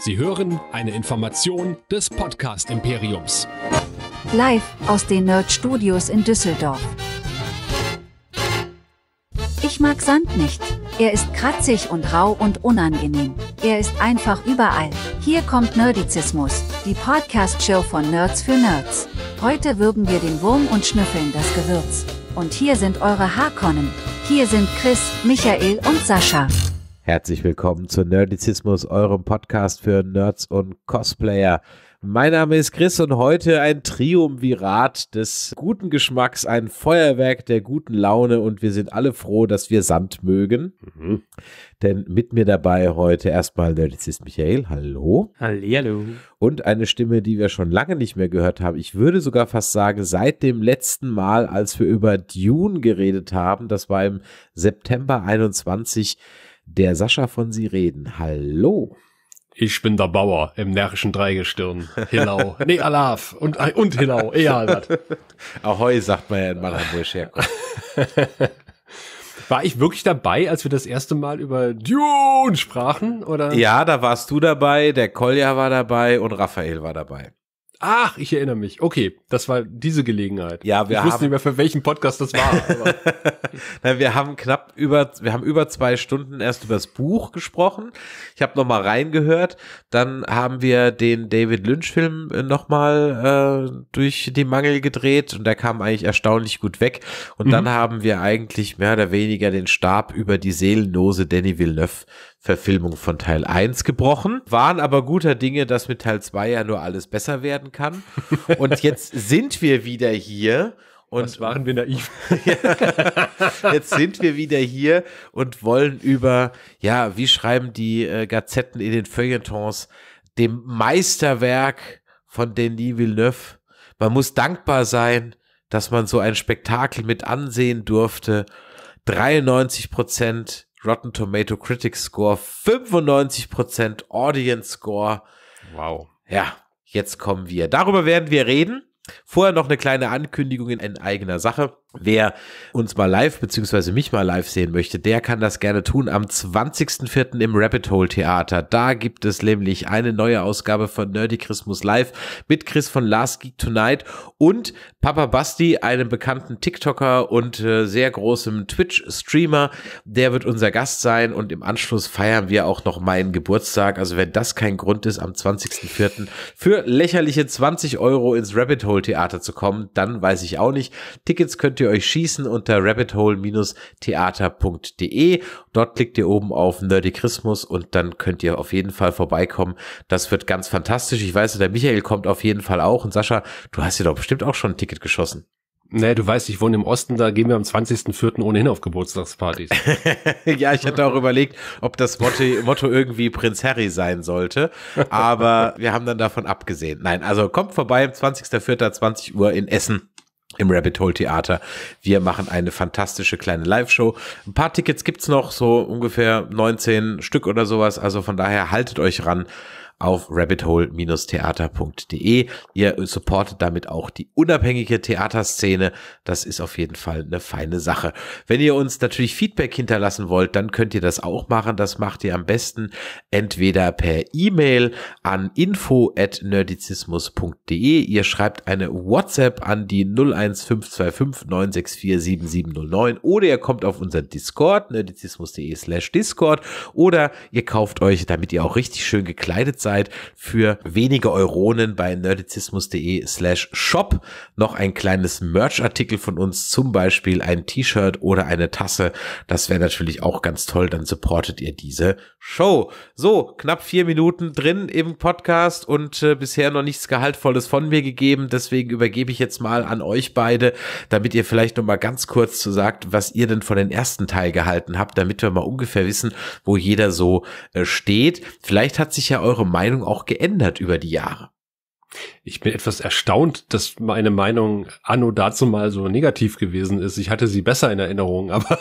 Sie hören eine Information des Podcast Imperiums. Live aus den Nerd Studios in Düsseldorf. Ich mag Sand nicht. Er ist kratzig und rau und unangenehm. Er ist einfach überall. Hier kommt Nerdizismus, die Podcast-Show von Nerds für Nerds. Heute würgen wir den Wurm und schnüffeln das Gewürz. Und hier sind eure Haarkonnen. Hier sind Chris, Michael und Sascha. Herzlich willkommen zu Nerdizismus, eurem Podcast für Nerds und Cosplayer. Mein Name ist Chris und heute ein Triumvirat des guten Geschmacks, ein Feuerwerk der guten Laune und wir sind alle froh, dass wir Sand mögen. Mhm. Denn mit mir dabei heute erstmal der Nerdizist Michael, hallo. Hallihallo. Und eine Stimme, die wir schon lange nicht mehr gehört haben. Ich würde sogar fast sagen, seit dem letzten Mal, als wir über Dune geredet haben, das war im September 21, der Sascha von Sie reden. Hallo. Ich bin der Bauer im närrischen Dreigestirn. Hinau. nee, Alaf. Und, äh, und Hinau. Eher das. Ahoi, sagt man ja in Mannheim, wo War ich wirklich dabei, als wir das erste Mal über Dune sprachen? Oder? Ja, da warst du dabei, der Kolja war dabei und Raphael war dabei. Ach, ich erinnere mich. Okay, das war diese Gelegenheit. Ja, wir ich haben, wusste nicht mehr, für welchen Podcast das war. Nein, wir haben knapp über, wir haben über zwei Stunden erst über das Buch gesprochen. Ich habe noch mal reingehört. Dann haben wir den David Lynch-Film äh, noch mal äh, durch die Mangel gedreht und der kam eigentlich erstaunlich gut weg. Und mhm. dann haben wir eigentlich mehr oder weniger den Stab über die seelenlose Danny Villeneuve Verfilmung von Teil 1 gebrochen, waren aber guter Dinge, dass mit Teil 2 ja nur alles besser werden kann. Und jetzt sind wir wieder hier und Was waren wir naiv. jetzt sind wir wieder hier und wollen über, ja, wie schreiben die äh, Gazetten in den Feuilletons, dem Meisterwerk von Denis Villeneuve. Man muss dankbar sein, dass man so ein Spektakel mit ansehen durfte. 93 Prozent Rotten Tomato Critics Score 95%, Audience Score. Wow. Ja, jetzt kommen wir. Darüber werden wir reden. Vorher noch eine kleine Ankündigung in eigener Sache. Wer uns mal live bzw. mich mal live sehen möchte, der kann das gerne tun am 20.04. im Rabbit Hole Theater. Da gibt es nämlich eine neue Ausgabe von Nerdy Christmas Live mit Chris von Last Geek Tonight und Papa Basti, einem bekannten TikToker und äh, sehr großem Twitch-Streamer. Der wird unser Gast sein und im Anschluss feiern wir auch noch meinen Geburtstag. Also wenn das kein Grund ist, am 20.04. für lächerliche 20 Euro ins Rabbit Hole Theater zu kommen, dann weiß ich auch nicht. Tickets könnt ihr ihr euch schießen unter rabbithole-theater.de. Dort klickt ihr oben auf Nerdy Christmas und dann könnt ihr auf jeden Fall vorbeikommen. Das wird ganz fantastisch. Ich weiß, der Michael kommt auf jeden Fall auch. Und Sascha, du hast ja doch bestimmt auch schon ein Ticket geschossen. Naja, du weißt, ich wohne im Osten, da gehen wir am 20.04. ohnehin auf Geburtstagspartys. ja, ich hatte auch überlegt, ob das Motto, Motto, irgendwie Prinz Harry sein sollte, aber wir haben dann davon abgesehen. Nein, also kommt vorbei am 20.04.20 Uhr in Essen im Rabbit Hole Theater. Wir machen eine fantastische kleine Live-Show. Ein paar Tickets gibt's noch, so ungefähr 19 Stück oder sowas. Also von daher haltet euch ran auf rabbithole-theater.de. Ihr supportet damit auch die unabhängige Theaterszene. Das ist auf jeden Fall eine feine Sache. Wenn ihr uns natürlich Feedback hinterlassen wollt, dann könnt ihr das auch machen. Das macht ihr am besten entweder per E-Mail an nerdizismus.de. Ihr schreibt eine WhatsApp an die 01525 964 7709 oder ihr kommt auf unseren Discord nerdizismus.de/discord slash oder ihr kauft euch, damit ihr auch richtig schön gekleidet seid, Website für wenige Euronen bei nerdizismus.de slash shop noch ein kleines Merch-Artikel von uns, zum Beispiel ein T-Shirt oder eine Tasse. Das wäre natürlich auch ganz toll, dann supportet ihr diese Show. So, knapp vier Minuten drin im Podcast und äh, bisher noch nichts Gehaltvolles von mir gegeben, deswegen übergebe ich jetzt mal an euch beide, damit ihr vielleicht noch mal ganz kurz zu sagt, was ihr denn von den ersten Teil gehalten habt, damit wir mal ungefähr wissen, wo jeder so äh, steht. Vielleicht hat sich ja eure Meinung Meinung auch geändert über die Jahre. Ich bin etwas erstaunt, dass meine Meinung anno dazu mal so negativ gewesen ist. Ich hatte sie besser in Erinnerung, aber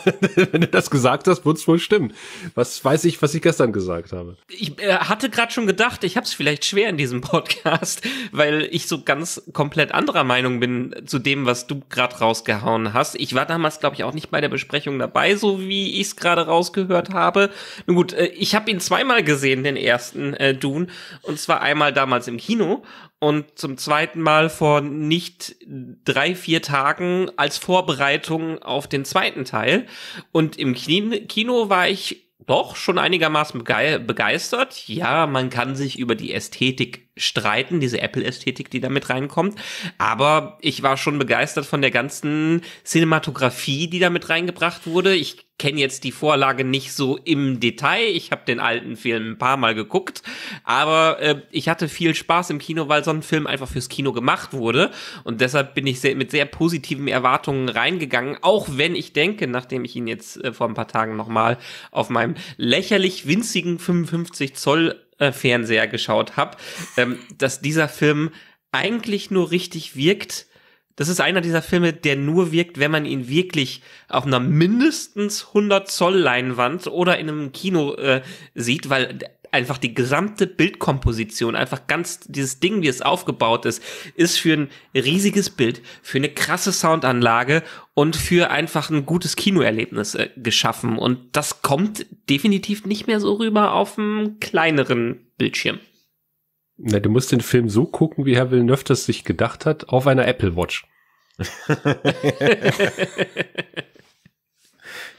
wenn du das gesagt hast, wird es wohl stimmen. Was weiß ich, was ich gestern gesagt habe? Ich äh, hatte gerade schon gedacht, ich habe es vielleicht schwer in diesem Podcast, weil ich so ganz komplett anderer Meinung bin zu dem, was du gerade rausgehauen hast. Ich war damals, glaube ich, auch nicht bei der Besprechung dabei, so wie ich es gerade rausgehört habe. Nun gut, äh, ich habe ihn zweimal gesehen, den ersten äh, Dune, und zwar einmal damals im Kino und zum zweiten Mal vor nicht drei, vier Tagen als Vorbereitung auf den zweiten Teil. Und im Kino war ich doch schon einigermaßen begeistert. Ja, man kann sich über die Ästhetik streiten, diese Apple-Ästhetik, die damit reinkommt. Aber ich war schon begeistert von der ganzen Cinematografie, die damit reingebracht wurde. Ich kenne jetzt die Vorlage nicht so im Detail. Ich habe den alten Film ein paar Mal geguckt, aber äh, ich hatte viel Spaß im Kino, weil so ein Film einfach fürs Kino gemacht wurde. Und deshalb bin ich sehr, mit sehr positiven Erwartungen reingegangen, auch wenn ich denke, nachdem ich ihn jetzt äh, vor ein paar Tagen nochmal auf meinem lächerlich winzigen 55 Zoll äh, Fernseher geschaut habe, ähm, dass dieser Film eigentlich nur richtig wirkt. Das ist einer dieser Filme, der nur wirkt, wenn man ihn wirklich auf einer mindestens 100 Zoll Leinwand oder in einem Kino äh, sieht, weil einfach die gesamte Bildkomposition, einfach ganz dieses Ding, wie es aufgebaut ist, ist für ein riesiges Bild, für eine krasse Soundanlage und für einfach ein gutes Kinoerlebnis äh, geschaffen. Und das kommt definitiv nicht mehr so rüber auf einem kleineren Bildschirm. Na, du musst den Film so gucken, wie Herr Villeneuve das sich gedacht hat, auf einer Apple Watch.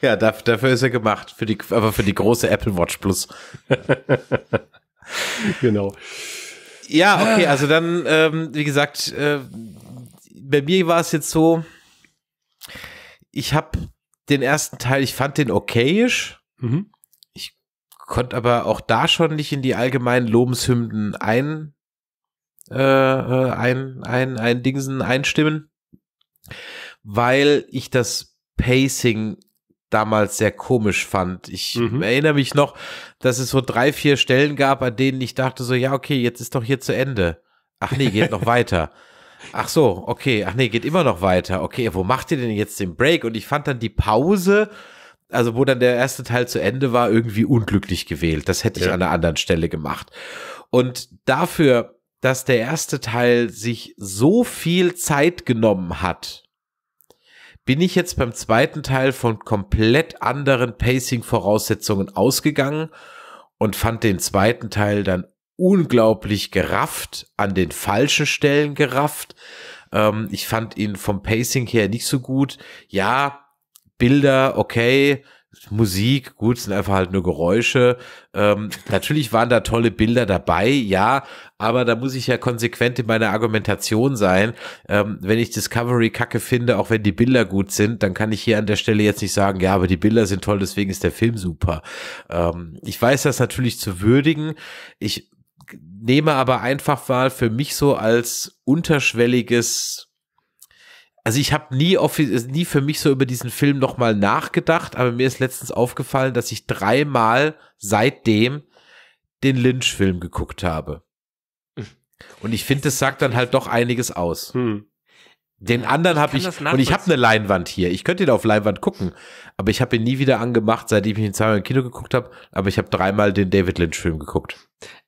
Ja, dafür ist er gemacht, für die, aber für die große Apple Watch Plus. genau. Ja, okay, also dann, ähm, wie gesagt, äh, bei mir war es jetzt so, ich habe den ersten Teil, ich fand den okayisch. Mhm. Ich konnte aber auch da schon nicht in die allgemeinen Lobenshymnen ein, äh, äh, ein, ein, ein Dingsen einstimmen, weil ich das Pacing damals sehr komisch fand. Ich mhm. erinnere mich noch, dass es so drei, vier Stellen gab, an denen ich dachte so, ja, okay, jetzt ist doch hier zu Ende. Ach nee, geht noch weiter. Ach so, okay, ach nee, geht immer noch weiter. Okay, wo macht ihr denn jetzt den Break? Und ich fand dann die Pause, also wo dann der erste Teil zu Ende war, irgendwie unglücklich gewählt. Das hätte ich an einer anderen Stelle gemacht. Und dafür, dass der erste Teil sich so viel Zeit genommen hat, bin ich jetzt beim zweiten Teil von komplett anderen Pacing-Voraussetzungen ausgegangen und fand den zweiten Teil dann unglaublich gerafft, an den falschen Stellen gerafft. Ähm, ich fand ihn vom Pacing her nicht so gut. Ja, Bilder, okay, Musik, gut, sind einfach halt nur Geräusche. Ähm, natürlich waren da tolle Bilder dabei, ja, aber da muss ich ja konsequent in meiner Argumentation sein. Ähm, wenn ich Discovery kacke finde, auch wenn die Bilder gut sind, dann kann ich hier an der Stelle jetzt nicht sagen, ja, aber die Bilder sind toll, deswegen ist der Film super. Ähm, ich weiß das natürlich zu würdigen. Ich nehme aber einfach mal für mich so als unterschwelliges also ich habe nie, nie für mich so über diesen Film nochmal nachgedacht, aber mir ist letztens aufgefallen, dass ich dreimal seitdem den Lynch-Film geguckt habe. Und ich finde, das sagt dann halt doch einiges aus. Hm. Den anderen habe ich, hab ich und ich habe eine Leinwand hier. Ich könnte ihn auf Leinwand gucken, aber ich habe ihn nie wieder angemacht, seit ich mich in zweimal im Kino geguckt habe. Aber ich habe dreimal den David Lynch-Film geguckt.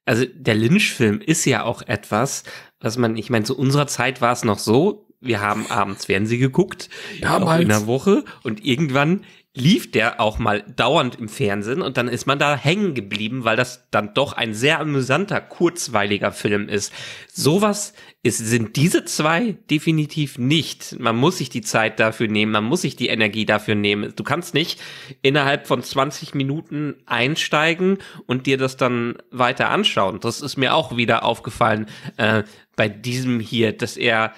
Also der Lynch-Film ist ja auch etwas, was man, ich meine, zu unserer Zeit war es noch so. Wir haben abends Fernsehen geguckt, ja, in einer Woche und irgendwann lief der auch mal dauernd im Fernsehen und dann ist man da hängen geblieben, weil das dann doch ein sehr amüsanter, kurzweiliger Film ist. Sowas ist, sind diese zwei definitiv nicht. Man muss sich die Zeit dafür nehmen, man muss sich die Energie dafür nehmen. Du kannst nicht innerhalb von 20 Minuten einsteigen und dir das dann weiter anschauen. Das ist mir auch wieder aufgefallen äh, bei diesem hier, dass er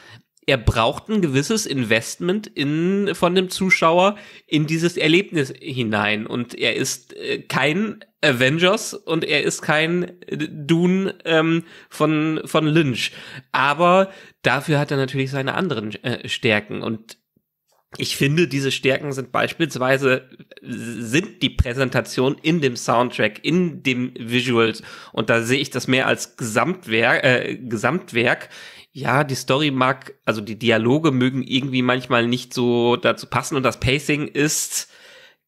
er braucht ein gewisses Investment in, von dem Zuschauer in dieses Erlebnis hinein. Und er ist äh, kein Avengers und er ist kein äh, Dune ähm, von, von Lynch. Aber dafür hat er natürlich seine anderen äh, Stärken. Und ich finde, diese Stärken sind beispielsweise, sind die Präsentation in dem Soundtrack, in dem Visuals. Und da sehe ich das mehr als Gesamtwerk, äh, Gesamtwerk ja, die Story mag, also die Dialoge mögen irgendwie manchmal nicht so dazu passen und das Pacing ist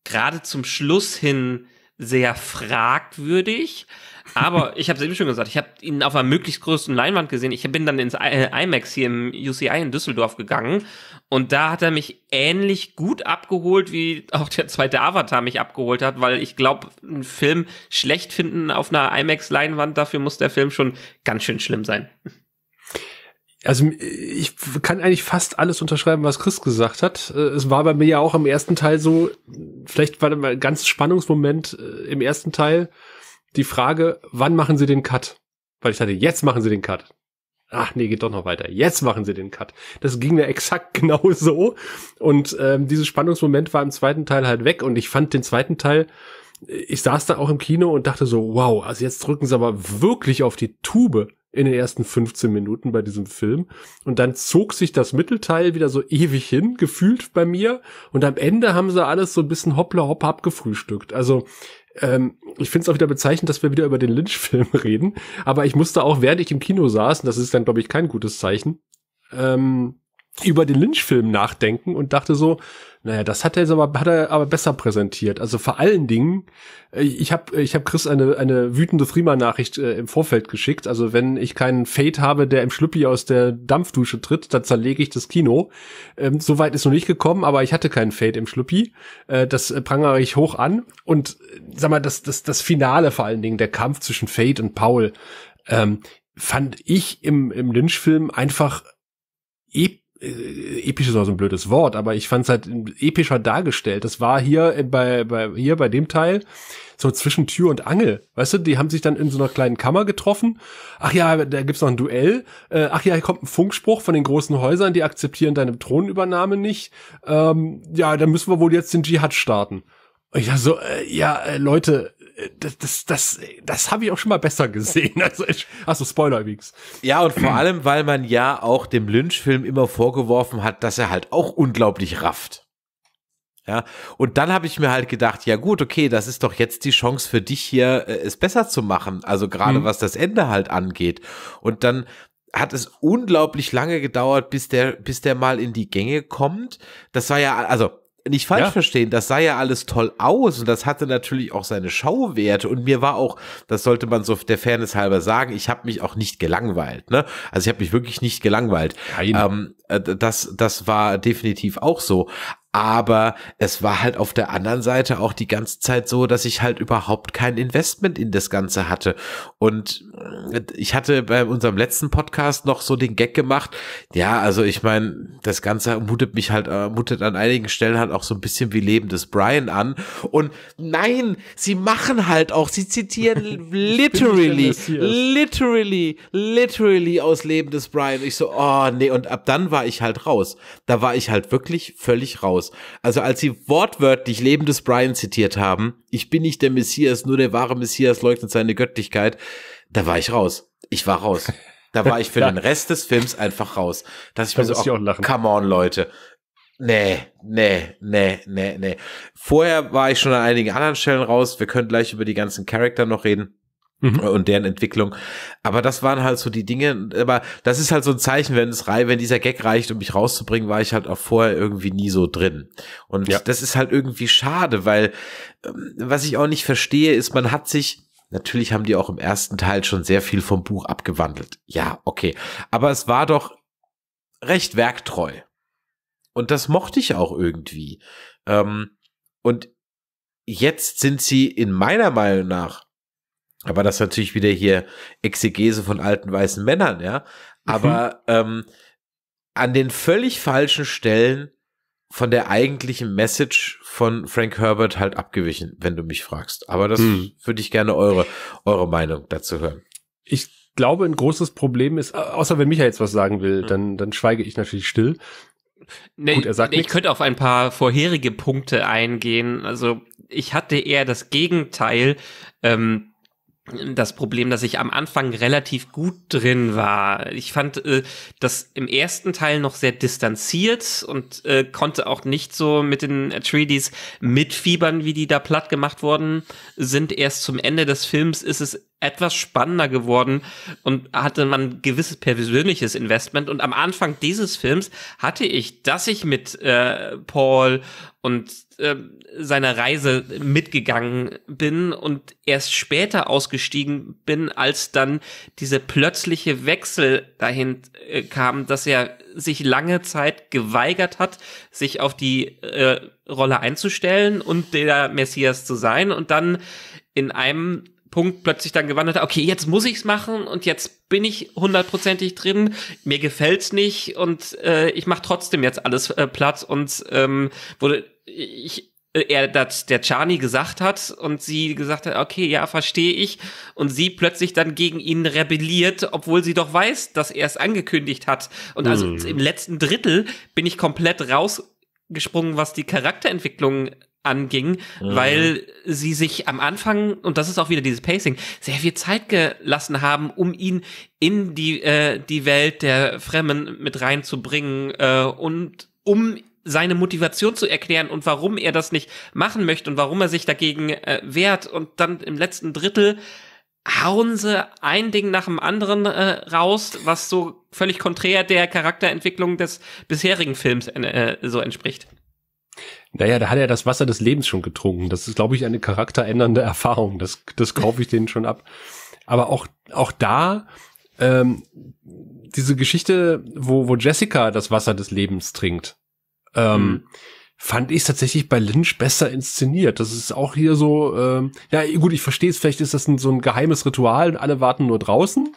gerade zum Schluss hin sehr fragwürdig. Aber ich habe es eben schon gesagt, ich habe ihn auf einer möglichst größten Leinwand gesehen. Ich bin dann ins äh, IMAX hier im UCI in Düsseldorf gegangen und da hat er mich ähnlich gut abgeholt, wie auch der zweite Avatar mich abgeholt hat, weil ich glaube, einen Film schlecht finden auf einer IMAX-Leinwand, dafür muss der Film schon ganz schön schlimm sein also ich kann eigentlich fast alles unterschreiben, was Chris gesagt hat. Äh, es war bei mir ja auch im ersten Teil so, vielleicht war da ein ganz Spannungsmoment äh, im ersten Teil die Frage, wann machen sie den Cut? Weil ich dachte, jetzt machen sie den Cut. Ach nee, geht doch noch weiter. Jetzt machen sie den Cut. Das ging ja exakt genau so. Und ähm, dieses Spannungsmoment war im zweiten Teil halt weg. Und ich fand den zweiten Teil, äh, ich saß da auch im Kino und dachte so, wow, also jetzt drücken sie aber wirklich auf die Tube in den ersten 15 Minuten bei diesem Film. Und dann zog sich das Mittelteil wieder so ewig hin, gefühlt bei mir. Und am Ende haben sie alles so ein bisschen hoppla hopp abgefrühstückt. Also ähm, ich finde es auch wieder bezeichnend, dass wir wieder über den Lynch-Film reden. Aber ich musste auch, während ich im Kino saß, und das ist dann, glaube ich, kein gutes Zeichen, ähm, über den Lynch-Film nachdenken und dachte so, naja, das hat er jetzt aber, hat er aber besser präsentiert. Also vor allen Dingen, äh, ich habe ich hab Chris eine, eine wütende Threema-Nachricht äh, im Vorfeld geschickt. Also wenn ich keinen Fate habe, der im Schlüppi aus der Dampfdusche tritt, dann zerlege ich das Kino. Ähm, Soweit ist noch nicht gekommen, aber ich hatte keinen Fate im Schlüppi. Äh, das äh, prangere ich hoch an. Und äh, sag mal, das, das, das Finale vor allen Dingen, der Kampf zwischen Fate und Paul, ähm, fand ich im, im Lynch-Film einfach episch äh, episch ist auch so ein blödes Wort, aber ich fand es halt epischer dargestellt. Das war hier äh, bei, bei, hier bei dem Teil so zwischen Tür und Angel. Weißt du, die haben sich dann in so einer kleinen Kammer getroffen. Ach ja, da gibt's noch ein Duell. Äh, ach ja, hier kommt ein Funkspruch von den großen Häusern, die akzeptieren deine Thronübernahme nicht. Ähm, ja, dann müssen wir wohl jetzt den Dschihad starten. Und ich dachte so, äh, ja, äh, Leute, äh, das, das, das, das habe ich auch schon mal besser gesehen. Also, also Spoiler übrigens. Ja, und vor allem, weil man ja auch dem Lynch-Film immer vorgeworfen hat, dass er halt auch unglaublich rafft. Ja, und dann habe ich mir halt gedacht, ja gut, okay, das ist doch jetzt die Chance für dich hier, äh, es besser zu machen. Also gerade mhm. was das Ende halt angeht. Und dann hat es unglaublich lange gedauert, bis der, bis der mal in die Gänge kommt. Das war ja, also nicht falsch ja. verstehen, das sah ja alles toll aus und das hatte natürlich auch seine Schauwerte und mir war auch, das sollte man so der Fairness halber sagen, ich habe mich auch nicht gelangweilt, ne? Also ich habe mich wirklich nicht gelangweilt. Ähm, äh, das, das war definitiv auch so. Aber es war halt auf der anderen Seite auch die ganze Zeit so, dass ich halt überhaupt kein Investment in das Ganze hatte. Und äh, ich hatte bei unserem letzten Podcast noch so den Gag gemacht. Ja, also ich meine, das Ganze mutet mich halt, äh, mutet an einigen Stellen halt auch so ein bisschen wie Leben des Brian an. Und nein, sie machen halt auch, sie zitieren literally, literally, literally aus Leben des Brian. Ich so, oh nee, und ab dann war ich halt raus. Da war ich halt wirklich völlig raus raus. Also als sie wortwörtlich lebendes Brian zitiert haben, ich bin nicht der Messias, nur der wahre Messias leugnet seine Göttlichkeit, da war ich raus. Ich war raus. Da war ich für den Rest des Films einfach raus. Dass ich da mir so, oh, auch come on, Leute. Nee, nee, nee, nee, nee. Vorher war ich schon an einigen anderen Stellen raus. Wir können gleich über die ganzen Charakter noch reden. Mhm. und deren Entwicklung. Aber das waren halt so die Dinge, aber das ist halt so ein Zeichen, wenn es rei wenn dieser Gag reicht, um mich rauszubringen, war ich halt auch vorher irgendwie nie so drin. Und ja. das ist halt irgendwie schade, weil ähm, was ich auch nicht verstehe, ist, man hat sich Natürlich haben die auch im ersten Teil schon sehr viel vom Buch abgewandelt. Ja, okay. Aber es war doch recht werktreu. Und das mochte ich auch irgendwie. Ähm, und jetzt sind sie in meiner Meinung nach aber das ist natürlich wieder hier Exegese von alten weißen Männern, ja. Mhm. Aber mhm. ähm, an den völlig falschen Stellen von der eigentlichen Message von Frank Herbert halt abgewichen, wenn du mich fragst. Aber das mhm. würde ich gerne eure, eure Meinung dazu hören. Ich glaube, ein großes Problem ist, außer wenn Michael jetzt was sagen will, mhm. dann, dann schweige ich natürlich still. Nee, Gut, er sagt ich könnte auf ein paar vorherige Punkte eingehen. Also ich hatte eher das Gegenteil. Ähm, das Problem, dass ich am Anfang relativ gut drin war. Ich fand äh, das im ersten Teil noch sehr distanziert und äh, konnte auch nicht so mit den Atreides mitfiebern, wie die da platt gemacht worden sind. Erst zum Ende des Films ist es etwas spannender geworden und hatte man gewisses persönliches Investment. Und am Anfang dieses Films hatte ich, dass ich mit äh, Paul und ähm, seiner Reise mitgegangen bin und erst später ausgestiegen bin, als dann dieser plötzliche Wechsel dahin äh, kam, dass er sich lange Zeit geweigert hat, sich auf die äh, Rolle einzustellen und der Messias zu sein und dann in einem Punkt plötzlich dann gewandert, okay, jetzt muss ich es machen und jetzt bin ich hundertprozentig drin, mir gefällt es nicht und äh, ich mache trotzdem jetzt alles äh, platt und ähm, wurde ich äh, er dass der Chani gesagt hat und sie gesagt hat, okay, ja, verstehe ich und sie plötzlich dann gegen ihn rebelliert, obwohl sie doch weiß, dass er es angekündigt hat und also mhm. also im letzten Drittel bin ich komplett rausgesprungen, was die Charakterentwicklung anging, mhm. weil sie sich am Anfang, und das ist auch wieder dieses Pacing, sehr viel Zeit gelassen haben, um ihn in die, äh, die Welt der Fremden mit reinzubringen äh, und um seine Motivation zu erklären und warum er das nicht machen möchte und warum er sich dagegen äh, wehrt. Und dann im letzten Drittel hauen sie ein Ding nach dem anderen äh, raus, was so völlig konträr der Charakterentwicklung des bisherigen Films äh, so entspricht. Naja, da hat er das Wasser des Lebens schon getrunken. Das ist, glaube ich, eine charakterändernde Erfahrung. Das, das kaufe ich denen schon ab. Aber auch, auch da, ähm, diese Geschichte, wo, wo Jessica das Wasser des Lebens trinkt, ähm, mhm. fand ich tatsächlich bei Lynch besser inszeniert. Das ist auch hier so, ähm, ja gut, ich verstehe es, vielleicht ist das ein, so ein geheimes Ritual und alle warten nur draußen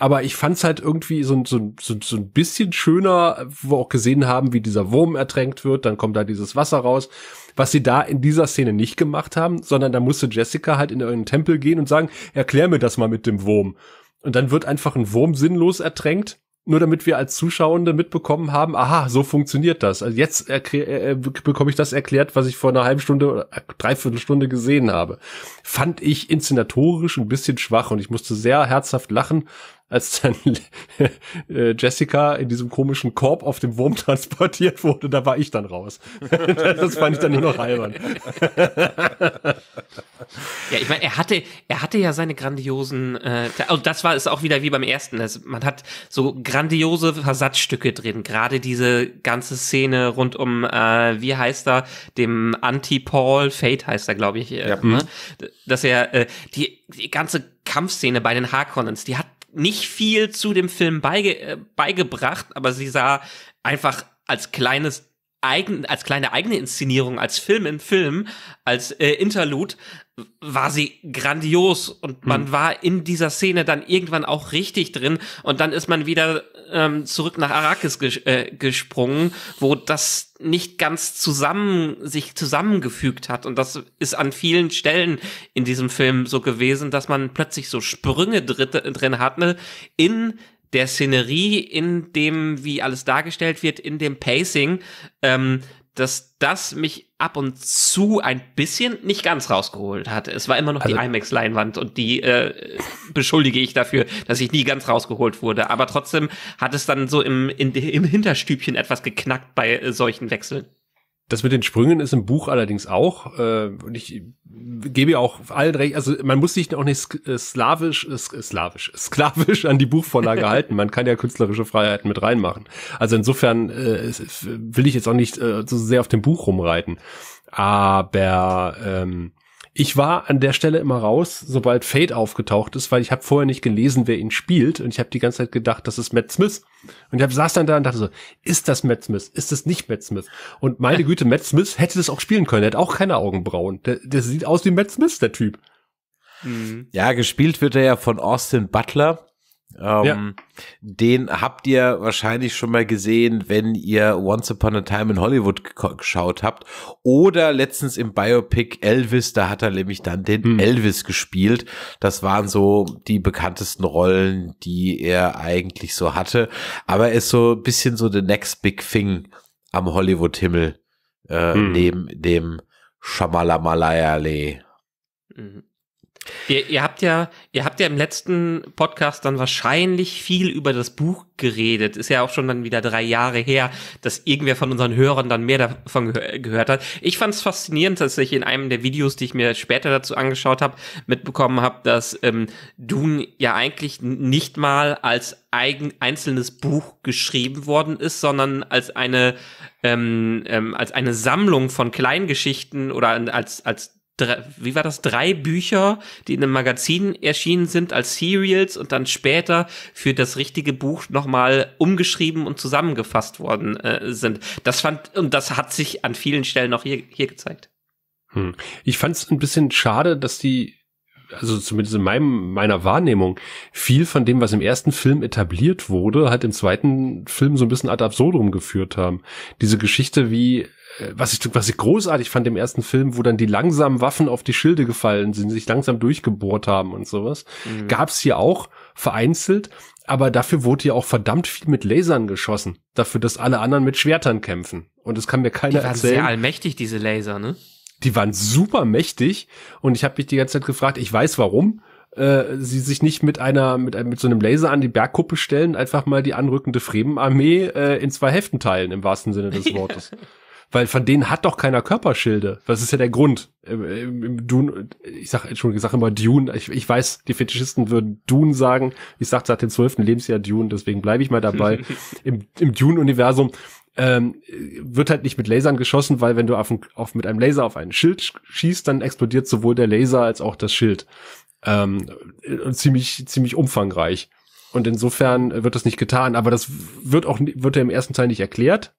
aber ich fand's halt irgendwie so, so, so, so ein bisschen schöner, wo wir auch gesehen haben, wie dieser Wurm ertränkt wird, dann kommt da dieses Wasser raus, was sie da in dieser Szene nicht gemacht haben, sondern da musste Jessica halt in irgendeinen Tempel gehen und sagen, erklär mir das mal mit dem Wurm. Und dann wird einfach ein Wurm sinnlos ertränkt, nur damit wir als Zuschauende mitbekommen haben, aha, so funktioniert das. Also jetzt äh, äh bekomme ich das erklärt, was ich vor einer halben Stunde oder äh, dreiviertel Stunde gesehen habe. Fand ich inszenatorisch ein bisschen schwach und ich musste sehr herzhaft lachen, als dann äh, Jessica in diesem komischen Korb auf dem Wurm transportiert wurde, da war ich dann raus. das fand ich dann nur noch albern. ja, ich meine, er hatte, er hatte ja seine grandiosen, äh, und das war es auch wieder wie beim ersten. Also man hat so grandiose Versatzstücke drin. Gerade diese ganze Szene rund um, äh, wie heißt er, dem Anti-Paul, Fate heißt er, glaube ich. Äh, ja. Ne? Mhm. Dass er äh, die, die ganze Kampfszene bei den Harkonnens, die hat nicht viel zu dem Film beige, äh, beigebracht, aber sie sah einfach als kleines eigen, als kleine eigene Inszenierung, als Film im Film, als äh, Interlude, war sie grandios und hm. man hm. war in dieser Szene dann irgendwann auch richtig drin und dann ist man wieder ähm, zurück nach Arrakis ges äh, gesprungen, wo das nicht ganz zusammen sich zusammengefügt hat und das ist an vielen Stellen in diesem Film so gewesen, dass man plötzlich so Sprünge drin, drin hat ne, in der Szenerie, in dem, wie alles dargestellt wird, in dem Pacing, ähm, dass das mich ab und zu ein bisschen nicht ganz rausgeholt hat. Es war immer noch also, die IMAX-Leinwand und die äh, beschuldige ich dafür, dass ich nie ganz rausgeholt wurde. Aber trotzdem hat es dann so im, in, im Hinterstübchen etwas geknackt bei äh, solchen Wechseln. Das mit den Sprüngen ist im Buch allerdings auch. Äh, und ich gebe ja auch allen recht, also man muss sich auch nicht äh, slawisch, äh, slawisch, sklavisch an die Buchvorlage halten. Man kann ja künstlerische Freiheiten mit reinmachen. Also insofern äh, will ich jetzt auch nicht äh, so sehr auf dem Buch rumreiten. Aber ähm, ich war an der Stelle immer raus, sobald Fate aufgetaucht ist, weil ich habe vorher nicht gelesen, wer ihn spielt und ich habe die ganze Zeit gedacht, das ist Matt Smith und ich hab, saß dann da und dachte so, ist das Matt Smith? Ist das nicht Matt Smith? Und meine Güte, Matt Smith hätte das auch spielen können, er hat auch keine Augenbrauen. Der, der sieht aus wie Matt Smith, der Typ. Mhm. Ja, gespielt wird er ja von Austin Butler, ähm, ja. Den habt ihr wahrscheinlich schon mal gesehen, wenn ihr Once Upon a Time in Hollywood geschaut habt. Oder letztens im Biopic Elvis, da hat er nämlich dann den hm. Elvis gespielt. Das waren so die bekanntesten Rollen, die er eigentlich so hatte. Aber er ist so ein bisschen so the next big thing am Hollywood-Himmel, äh, hm. neben dem Shamalamalaya. Mhm. Ihr, ihr, habt ja, ihr habt ja im letzten Podcast dann wahrscheinlich viel über das Buch geredet. Ist ja auch schon dann wieder drei Jahre her, dass irgendwer von unseren Hörern dann mehr davon ge gehört hat. Ich fand es faszinierend, dass ich in einem der Videos, die ich mir später dazu angeschaut habe, mitbekommen habe, dass ähm, Dune ja eigentlich nicht mal als eigen einzelnes Buch geschrieben worden ist, sondern als eine ähm, ähm, als eine Sammlung von Kleingeschichten oder als als drei, wie war das, drei Bücher, die in einem Magazin erschienen sind als Serials und dann später für das richtige Buch nochmal umgeschrieben und zusammengefasst worden äh, sind. Das fand, und das hat sich an vielen Stellen auch hier, hier gezeigt. Hm. Ich fand es ein bisschen schade, dass die also zumindest in meinem, meiner Wahrnehmung, viel von dem, was im ersten Film etabliert wurde, halt im zweiten Film so ein bisschen ad absurdum geführt haben. Diese Geschichte wie, äh, was ich, was ich großartig fand im ersten Film, wo dann die langsamen Waffen auf die Schilde gefallen sind, sich langsam durchgebohrt haben und sowas, mhm. gab's hier auch vereinzelt, aber dafür wurde ja auch verdammt viel mit Lasern geschossen, dafür, dass alle anderen mit Schwertern kämpfen. Und es kann mir keiner die waren erzählen. Sehr allmächtig diese Laser, ne? die waren super mächtig und ich habe mich die ganze Zeit gefragt, ich weiß warum äh, sie sich nicht mit einer mit einem mit so einem Laser an die Bergkuppe stellen, einfach mal die anrückende Fremenarmee äh, in zwei Hälften teilen im wahrsten Sinne des Wortes. Weil von denen hat doch keiner Körperschilde. Was ist ja der Grund. Im, ähm, ähm, Dune, ich sag, Entschuldigung, ich sag immer Dune. Ich, ich weiß, die Fetischisten würden Dune sagen. Ich sag seit dem zwölften Lebensjahr Dune, deswegen bleibe ich mal dabei. Im, im Dune-Universum ähm, wird halt nicht mit Lasern geschossen, weil wenn du auf, ein, auf mit einem Laser auf ein Schild schießt, dann explodiert sowohl der Laser als auch das Schild. Ähm, äh, ziemlich, ziemlich umfangreich. Und insofern wird das nicht getan, aber das wird auch, wird ja im ersten Teil nicht erklärt.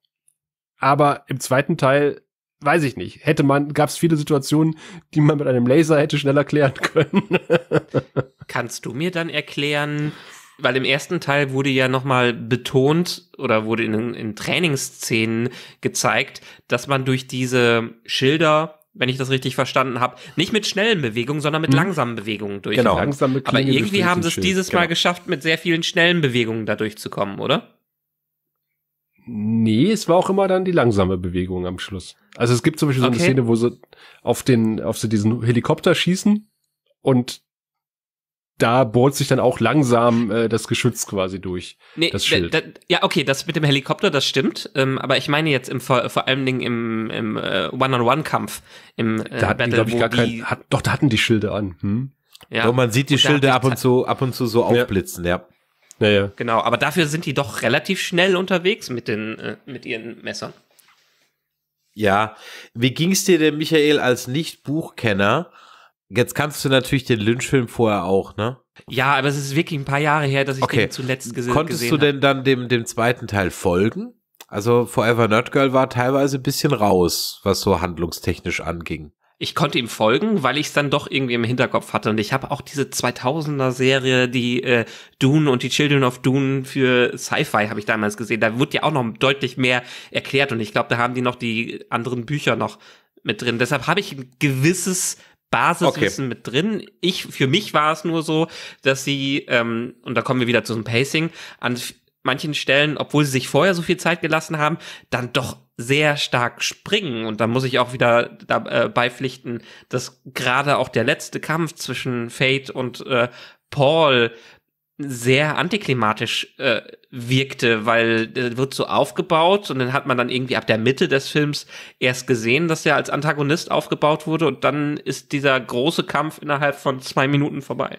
Aber im zweiten Teil weiß ich nicht. Hätte man, gab es viele Situationen, die man mit einem Laser hätte schneller klären können. Kannst du mir dann erklären, weil im ersten Teil wurde ja nochmal betont oder wurde in, in Trainingsszenen gezeigt, dass man durch diese Schilder wenn ich das richtig verstanden habe, nicht mit schnellen Bewegungen, sondern mit mhm. langsamen Bewegungen genau. durch. Genau, langsame Klinge Aber irgendwie haben sie es dieses Schild. Mal genau. geschafft, mit sehr vielen schnellen Bewegungen da durchzukommen, oder? Nee, es war auch immer dann die langsame Bewegung am Schluss. Also es gibt zum Beispiel so okay. eine Szene, wo sie auf den, auf so diesen Helikopter schießen und da bohrt sich dann auch langsam äh, das Geschütz quasi durch. Nee, das Schild. Da, da, ja, okay, das mit dem Helikopter, das stimmt. Ähm, aber ich meine jetzt im, vor, vor allen Dingen im, im äh, One-on-One-Kampf im äh, da hatten Battle, die, ich, gar kein, hat, Doch, da hatten die Schilde an. Hm? Ja. Doch, man sieht die und Schilde ab und zu, ab und zu so ja. aufblitzen, ja. ja. Genau, aber dafür sind die doch relativ schnell unterwegs mit den, äh, mit ihren Messern. Ja. Wie ging es dir denn, Michael, als Nicht-Buchkenner? Jetzt kannst du natürlich den Lynch-Film vorher auch, ne? Ja, aber es ist wirklich ein paar Jahre her, dass ich okay. den zuletzt ges Konntest gesehen habe. Konntest du denn dann dem, dem zweiten Teil folgen? Also Forever Nerd Girl war teilweise ein bisschen raus, was so handlungstechnisch anging. Ich konnte ihm folgen, weil ich es dann doch irgendwie im Hinterkopf hatte. Und ich habe auch diese 2000er Serie, die äh, Dune und die Children of Dune für Sci-Fi habe ich damals gesehen. Da wurde ja auch noch deutlich mehr erklärt. Und ich glaube, da haben die noch die anderen Bücher noch mit drin. Deshalb habe ich ein gewisses Basiswissen okay. mit drin. Ich, für mich war es nur so, dass sie, ähm, und da kommen wir wieder zu dem Pacing, an manchen Stellen, obwohl sie sich vorher so viel Zeit gelassen haben, dann doch sehr stark springen. Und da muss ich auch wieder dabei äh, beipflichten, dass gerade auch der letzte Kampf zwischen Fate und äh, Paul sehr antiklimatisch äh, wirkte, weil äh, wird so aufgebaut und dann hat man dann irgendwie ab der Mitte des Films erst gesehen, dass er als Antagonist aufgebaut wurde und dann ist dieser große Kampf innerhalb von zwei Minuten vorbei.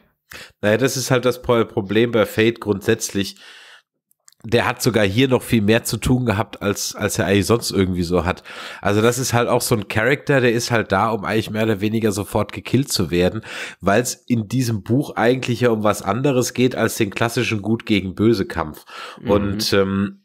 Naja, das ist halt das Problem bei Fate grundsätzlich der hat sogar hier noch viel mehr zu tun gehabt, als, als er eigentlich sonst irgendwie so hat. Also das ist halt auch so ein Charakter, der ist halt da, um eigentlich mehr oder weniger sofort gekillt zu werden, weil es in diesem Buch eigentlich ja um was anderes geht als den klassischen Gut gegen Böse Kampf. Mhm. Und ähm,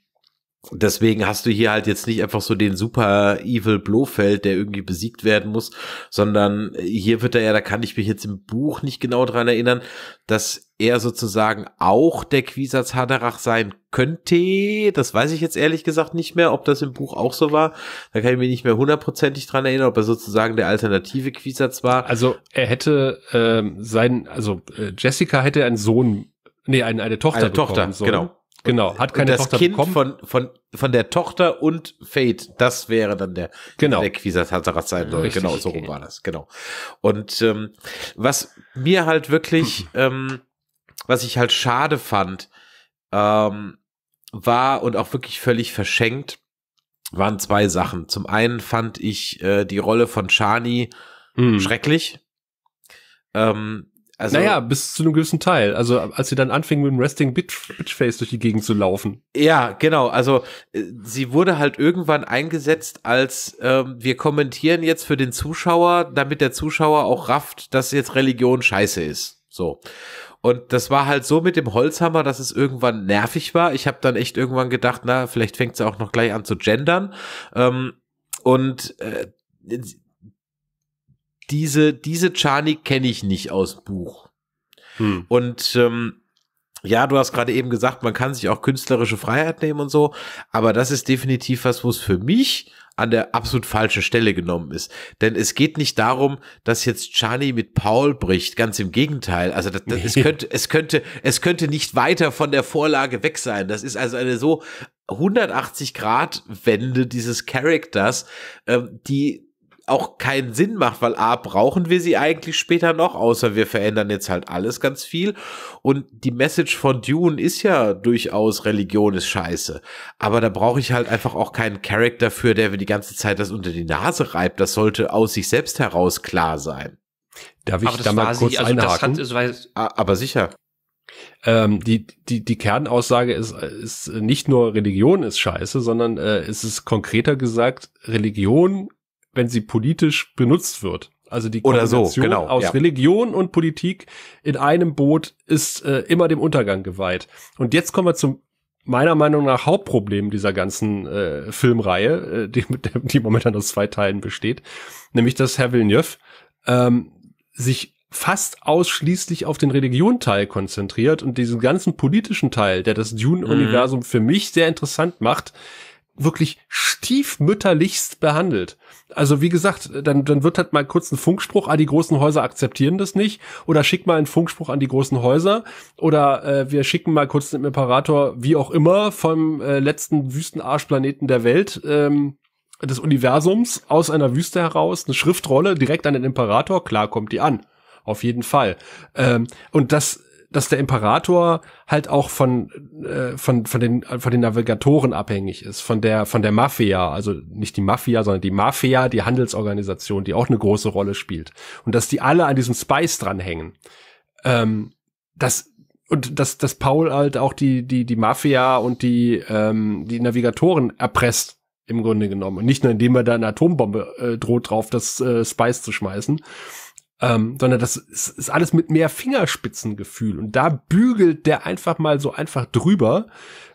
Deswegen hast du hier halt jetzt nicht einfach so den super evil Blofeld, der irgendwie besiegt werden muss, sondern hier wird er ja, da kann ich mich jetzt im Buch nicht genau dran erinnern, dass er sozusagen auch der Quisatz Haderach sein könnte. Das weiß ich jetzt ehrlich gesagt nicht mehr, ob das im Buch auch so war. Da kann ich mich nicht mehr hundertprozentig dran erinnern, ob er sozusagen der alternative Quisatz war. Also er hätte ähm, sein, also äh, Jessica hätte einen Sohn, nee, eine, eine Tochter eine bekommen, Tochter, so. genau Genau, hat keine das Tochter kind bekommen. Von, von, von der Tochter und Fate, das wäre dann der, genau. der Quisatataras sein soll. Genau, so rum war das, genau. Und ähm, was mir halt wirklich, ähm, was ich halt schade fand, ähm, war und auch wirklich völlig verschenkt, waren zwei Sachen. Zum einen fand ich äh, die Rolle von Shani mhm. schrecklich. Ähm, also, naja, bis zu einem gewissen Teil. Also als sie dann anfing mit dem Resting Bitch, Bitchface durch die Gegend zu laufen. Ja, genau. Also äh, sie wurde halt irgendwann eingesetzt als ähm, wir kommentieren jetzt für den Zuschauer, damit der Zuschauer auch rafft, dass jetzt Religion scheiße ist. So. Und das war halt so mit dem Holzhammer, dass es irgendwann nervig war. Ich habe dann echt irgendwann gedacht, na, vielleicht fängt sie auch noch gleich an zu gendern. Ähm, und äh, diese, diese Chani kenne ich nicht aus Buch. Hm. Und ähm, ja, du hast gerade eben gesagt, man kann sich auch künstlerische Freiheit nehmen und so, aber das ist definitiv was, wo es für mich an der absolut falschen Stelle genommen ist. Denn es geht nicht darum, dass jetzt Chani mit Paul bricht. Ganz im Gegenteil. Also das, das, es könnte, es könnte, es könnte nicht weiter von der Vorlage weg sein. Das ist also eine so 180 Grad Wende dieses Charakters, ähm, die auch keinen Sinn macht, weil A, brauchen wir sie eigentlich später noch, außer wir verändern jetzt halt alles ganz viel. Und die Message von Dune ist ja durchaus, Religion ist scheiße. Aber da brauche ich halt einfach auch keinen Charakter für, der mir die ganze Zeit das unter die Nase reibt. Das sollte aus sich selbst heraus klar sein. Darf ich da mal kurz also einhaken? Das hat, das aber sicher. Ähm, die, die, die Kernaussage ist, ist nicht nur Religion ist scheiße, sondern äh, ist es konkreter gesagt, Religion wenn sie politisch benutzt wird. Also die Kombination so, genau, aus ja. Religion und Politik in einem Boot ist äh, immer dem Untergang geweiht. Und jetzt kommen wir zum meiner Meinung nach Hauptproblem dieser ganzen äh, Filmreihe, äh, die, die momentan aus zwei Teilen besteht, nämlich dass Herr Villeneuve ähm, sich fast ausschließlich auf den Religionteil konzentriert und diesen ganzen politischen Teil, der das Dune-Universum mhm. für mich sehr interessant macht, wirklich stiefmütterlichst behandelt. Also wie gesagt, dann, dann wird halt mal kurz ein Funkspruch, ah, die großen Häuser akzeptieren das nicht, oder schick mal einen Funkspruch an die großen Häuser, oder äh, wir schicken mal kurz den Imperator, wie auch immer, vom äh, letzten Wüstenarschplaneten der Welt, ähm, des Universums, aus einer Wüste heraus, eine Schriftrolle direkt an den Imperator, klar kommt die an. Auf jeden Fall. Ähm, und das dass der Imperator halt auch von äh, von von den von den Navigatoren abhängig ist, von der von der Mafia, also nicht die Mafia, sondern die Mafia, die Handelsorganisation, die auch eine große Rolle spielt und dass die alle an diesem Spice dranhängen. Ähm, das und dass dass Paul halt auch die die die Mafia und die ähm, die Navigatoren erpresst im Grunde genommen und nicht nur indem er da eine Atombombe äh, droht drauf, das äh, Spice zu schmeißen, ähm, sondern das ist, ist alles mit mehr Fingerspitzengefühl. Und da bügelt der einfach mal so einfach drüber,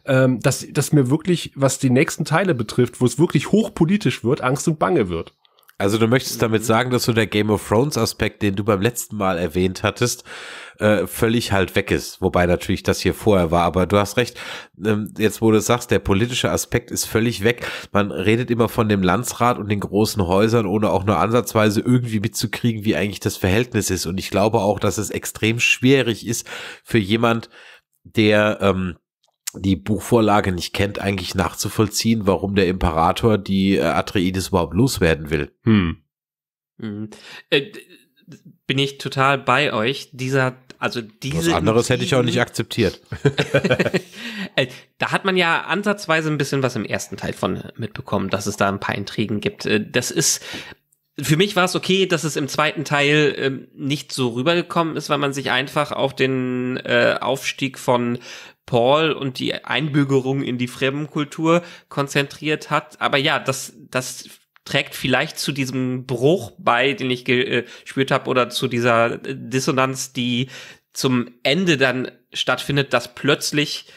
ähm, dass, dass mir wirklich, was die nächsten Teile betrifft, wo es wirklich hochpolitisch wird, Angst und Bange wird. Also du möchtest damit mhm. sagen, dass so der Game of Thrones Aspekt, den du beim letzten Mal erwähnt hattest, äh, völlig halt weg ist. Wobei natürlich das hier vorher war, aber du hast recht. Ähm, jetzt, wo du sagst, der politische Aspekt ist völlig weg. Man redet immer von dem Landsrat und den großen Häusern, ohne auch nur ansatzweise irgendwie mitzukriegen, wie eigentlich das Verhältnis ist. Und ich glaube auch, dass es extrem schwierig ist für jemand, der ähm, die Buchvorlage nicht kennt, eigentlich nachzuvollziehen, warum der Imperator die äh, Atreides überhaupt loswerden will. Hm. Mhm. Äh, bin ich total bei euch. Dieser, also diese. Was anderes Intrigen, hätte ich auch nicht akzeptiert. Äh, da hat man ja ansatzweise ein bisschen was im ersten Teil von äh, mitbekommen, dass es da ein paar Intrigen gibt. Das ist für mich war es okay, dass es im zweiten Teil ähm, nicht so rübergekommen ist, weil man sich einfach auf den äh, Aufstieg von Paul und die Einbürgerung in die Fremdenkultur konzentriert hat. Aber ja, das, das trägt vielleicht zu diesem Bruch bei, den ich äh, gespürt habe, oder zu dieser Dissonanz, die zum Ende dann stattfindet, dass plötzlich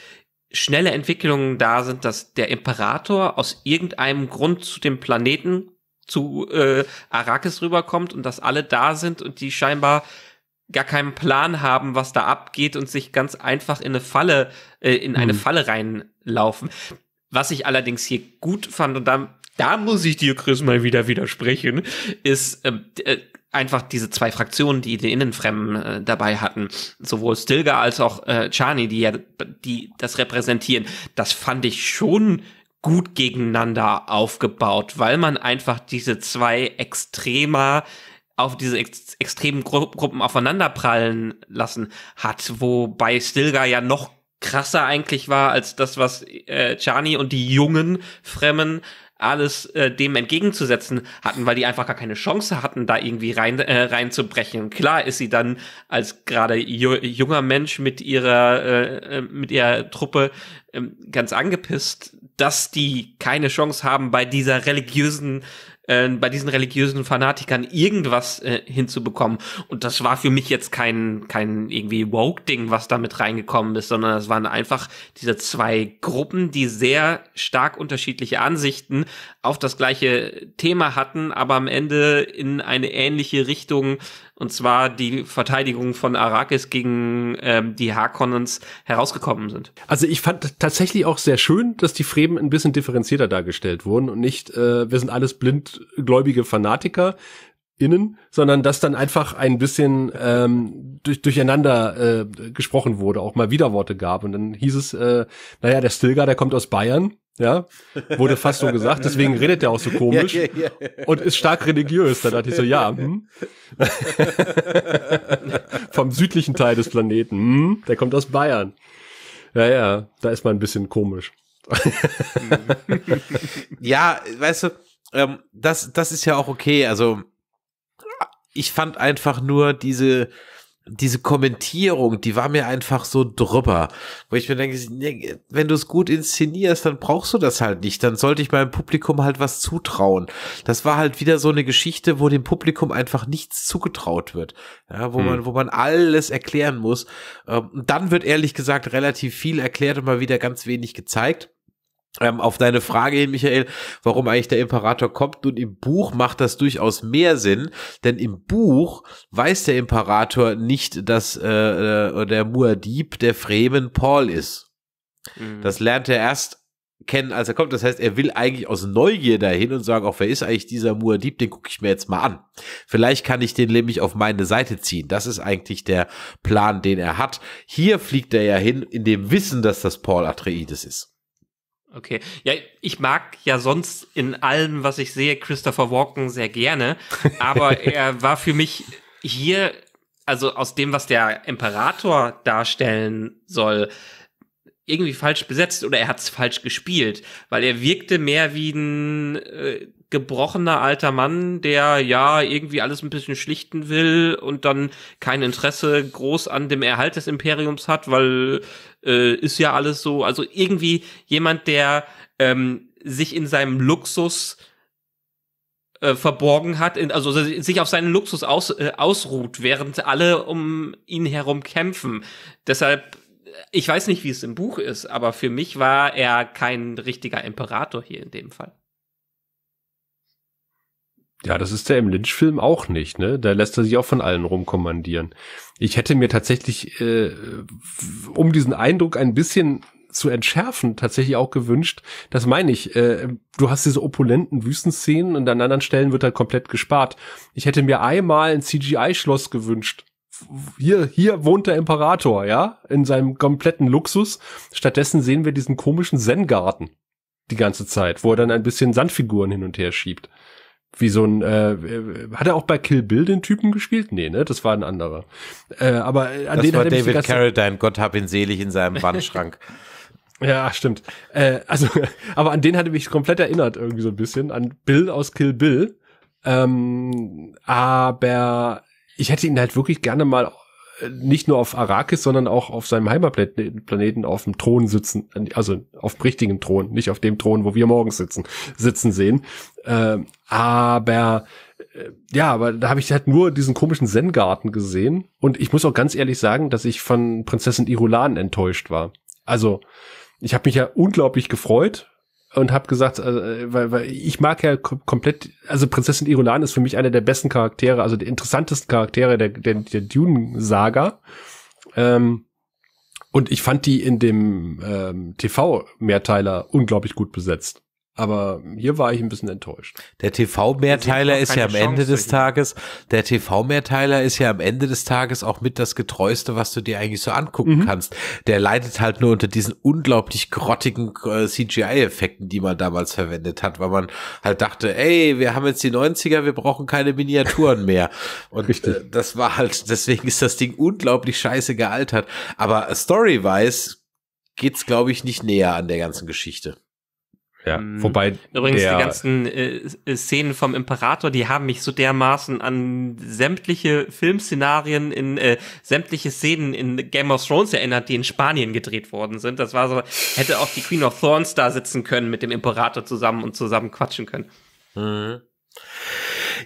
schnelle Entwicklungen da sind, dass der Imperator aus irgendeinem Grund zu dem Planeten zu äh, Arrakis rüberkommt und dass alle da sind und die scheinbar gar keinen Plan haben, was da abgeht und sich ganz einfach in eine Falle, äh, in eine hm. Falle reinlaufen. Was ich allerdings hier gut fand, und da, da muss ich dir, Chris, mal wieder widersprechen, ist ähm, äh, einfach diese zwei Fraktionen, die den Innenfremden äh, dabei hatten, sowohl Stilgar als auch äh, Chani, die ja die das repräsentieren, das fand ich schon gut gegeneinander aufgebaut, weil man einfach diese zwei extremer auf diese ex extremen Gru Gruppen aufeinanderprallen lassen hat, wobei Stilgar ja noch krasser eigentlich war als das, was äh, Chani und die jungen Fremmen alles äh, dem entgegenzusetzen hatten, weil die einfach gar keine Chance hatten, da irgendwie rein äh, reinzubrechen. Klar ist sie dann als gerade ju junger Mensch mit ihrer äh, äh mit ihrer Truppe äh, ganz angepisst, dass die keine Chance haben bei dieser religiösen äh, bei diesen religiösen Fanatikern irgendwas äh, hinzubekommen. Und das war für mich jetzt kein, kein irgendwie Woke-Ding, was damit reingekommen ist, sondern es waren einfach diese zwei Gruppen, die sehr stark unterschiedliche Ansichten auf das gleiche Thema hatten, aber am Ende in eine ähnliche Richtung und zwar die Verteidigung von Arrakis gegen ähm, die Harkonnens herausgekommen sind. Also ich fand tatsächlich auch sehr schön, dass die Fremen ein bisschen differenzierter dargestellt wurden und nicht, äh, wir sind alles blindgläubige Fanatiker, innen, sondern dass dann einfach ein bisschen ähm, durch, durcheinander äh, gesprochen wurde, auch mal Widerworte gab. Und dann hieß es, äh, naja, der Stilgar, der kommt aus Bayern ja, wurde fast so gesagt, deswegen redet er auch so komisch ja, ja, ja. und ist stark religiös. Da dachte ich so, ja, hm. vom südlichen Teil des Planeten, hm, der kommt aus Bayern. Ja, ja, da ist man ein bisschen komisch. Mhm. ja, weißt du, ähm, das, das ist ja auch okay. Also, ich fand einfach nur diese, diese Kommentierung, die war mir einfach so drüber, wo ich mir denke, wenn du es gut inszenierst, dann brauchst du das halt nicht, dann sollte ich meinem Publikum halt was zutrauen. Das war halt wieder so eine Geschichte, wo dem Publikum einfach nichts zugetraut wird, ja, wo hm. man, wo man alles erklären muss. Ähm, dann wird ehrlich gesagt relativ viel erklärt und mal wieder ganz wenig gezeigt. Ähm, auf deine Frage hin, Michael, warum eigentlich der Imperator kommt, nun im Buch macht das durchaus mehr Sinn, denn im Buch weiß der Imperator nicht, dass äh, äh der Muad'Dib der Fremen Paul ist. Mhm. Das lernt er erst kennen, als er kommt. Das heißt, er will eigentlich aus Neugier dahin und sagen, auch wer ist eigentlich dieser Muad'Dib, den gucke ich mir jetzt mal an. Vielleicht kann ich den nämlich auf meine Seite ziehen. Das ist eigentlich der Plan, den er hat. Hier fliegt er ja hin, in dem Wissen, dass das Paul Atreides ist. Okay. Ja, ich mag ja sonst in allem, was ich sehe, Christopher Walken sehr gerne. Aber er war für mich hier, also aus dem, was der Imperator darstellen soll, irgendwie falsch besetzt oder er hat es falsch gespielt, weil er wirkte mehr wie ein äh, gebrochener alter Mann, der ja irgendwie alles ein bisschen schlichten will und dann kein Interesse groß an dem Erhalt des Imperiums hat, weil äh, ist ja alles so. Also irgendwie jemand, der ähm, sich in seinem Luxus äh, verborgen hat, also sich auf seinen Luxus aus, äh, ausruht, während alle um ihn herum kämpfen. Deshalb, ich weiß nicht, wie es im Buch ist, aber für mich war er kein richtiger Imperator hier in dem Fall. Ja, das ist der im Lynch-Film auch nicht, ne? Da lässt er sich auch von allen rumkommandieren. Ich hätte mir tatsächlich, äh, um diesen Eindruck ein bisschen zu entschärfen, tatsächlich auch gewünscht, das meine ich, äh, du hast diese opulenten Wüstenszenen und an anderen Stellen wird halt komplett gespart. Ich hätte mir einmal ein CGI-Schloss gewünscht. Hier, hier wohnt der Imperator, ja, in seinem kompletten Luxus. Stattdessen sehen wir diesen komischen Zen-Garten die ganze Zeit, wo er dann ein bisschen Sandfiguren hin und her schiebt wie so ein, äh, hat er auch bei Kill Bill den Typen gespielt? Nee, ne, das war ein anderer. Äh, aber äh, an das den war David Carradine, Gott hab ihn selig in seinem Wandschrank. ja, stimmt. Äh, also, aber an den hatte mich komplett erinnert irgendwie so ein bisschen an Bill aus Kill Bill. Ähm, aber ich hätte ihn halt wirklich gerne mal äh, nicht nur auf Arrakis, sondern auch auf seinem Heimatplaneten auf dem Thron sitzen, also auf richtigen Thron, nicht auf dem Thron, wo wir morgens sitzen, sitzen sehen. Äh, aber äh, ja, aber da habe ich halt nur diesen komischen Zen-Garten gesehen. Und ich muss auch ganz ehrlich sagen, dass ich von Prinzessin Irulan enttäuscht war. Also, ich habe mich ja unglaublich gefreut und habe gesagt, also, äh, weil, weil ich mag ja komplett, also Prinzessin Irulan ist für mich einer der besten Charaktere, also der interessantesten Charaktere der, der, der Dune-Saga. Ähm, und ich fand die in dem ähm, TV-Mehrteiler unglaublich gut besetzt. Aber hier war ich ein bisschen enttäuscht. Der TV-Mehrteiler ist ja am Chance Ende des Tages, der TV-Mehrteiler ist ja am Ende des Tages auch mit das getreueste, was du dir eigentlich so angucken mhm. kannst. Der leidet halt nur unter diesen unglaublich grottigen äh, CGI-Effekten, die man damals verwendet hat, weil man halt dachte, ey, wir haben jetzt die 90er, wir brauchen keine Miniaturen mehr. Und äh, das war halt, deswegen ist das Ding unglaublich scheiße gealtert. Aber äh, story-wise geht's, glaube ich, nicht näher an der ganzen Geschichte. Ja, mm. wobei. Übrigens, die ganzen äh, äh, Szenen vom Imperator, die haben mich so dermaßen an sämtliche Filmszenarien in äh, sämtliche Szenen in Game of Thrones erinnert, die in Spanien gedreht worden sind. Das war so, hätte auch die Queen of Thorns da sitzen können mit dem Imperator zusammen und zusammen quatschen können. Mhm.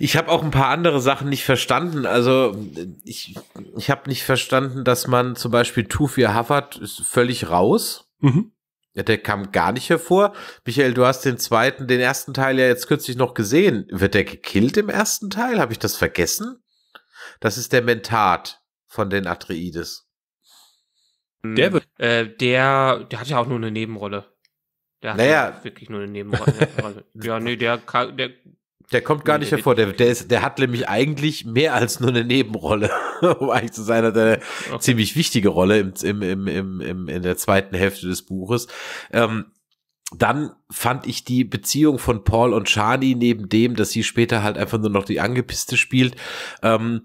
Ich habe auch ein paar andere Sachen nicht verstanden. Also ich, ich habe nicht verstanden, dass man zum Beispiel Tufir Havard ist völlig raus. Mhm. Ja, der kam gar nicht hervor. Michael, du hast den zweiten, den ersten Teil ja jetzt kürzlich noch gesehen. Wird der gekillt im ersten Teil? Habe ich das vergessen? Das ist der Mentat von den Atreides. Hm. Der wird. Äh, der, der hat ja auch nur eine Nebenrolle. Der hat naja. ja wirklich nur eine Nebenrolle. ja, nee, der, der der kommt gar nicht hervor. Der, der, ist, der hat nämlich eigentlich mehr als nur eine Nebenrolle. um eigentlich zu sein, hat er eine okay. ziemlich wichtige Rolle im, im, im, im, im, in der zweiten Hälfte des Buches. Ähm, dann fand ich die Beziehung von Paul und Shani neben dem, dass sie später halt einfach nur noch die Angepisste spielt, ähm,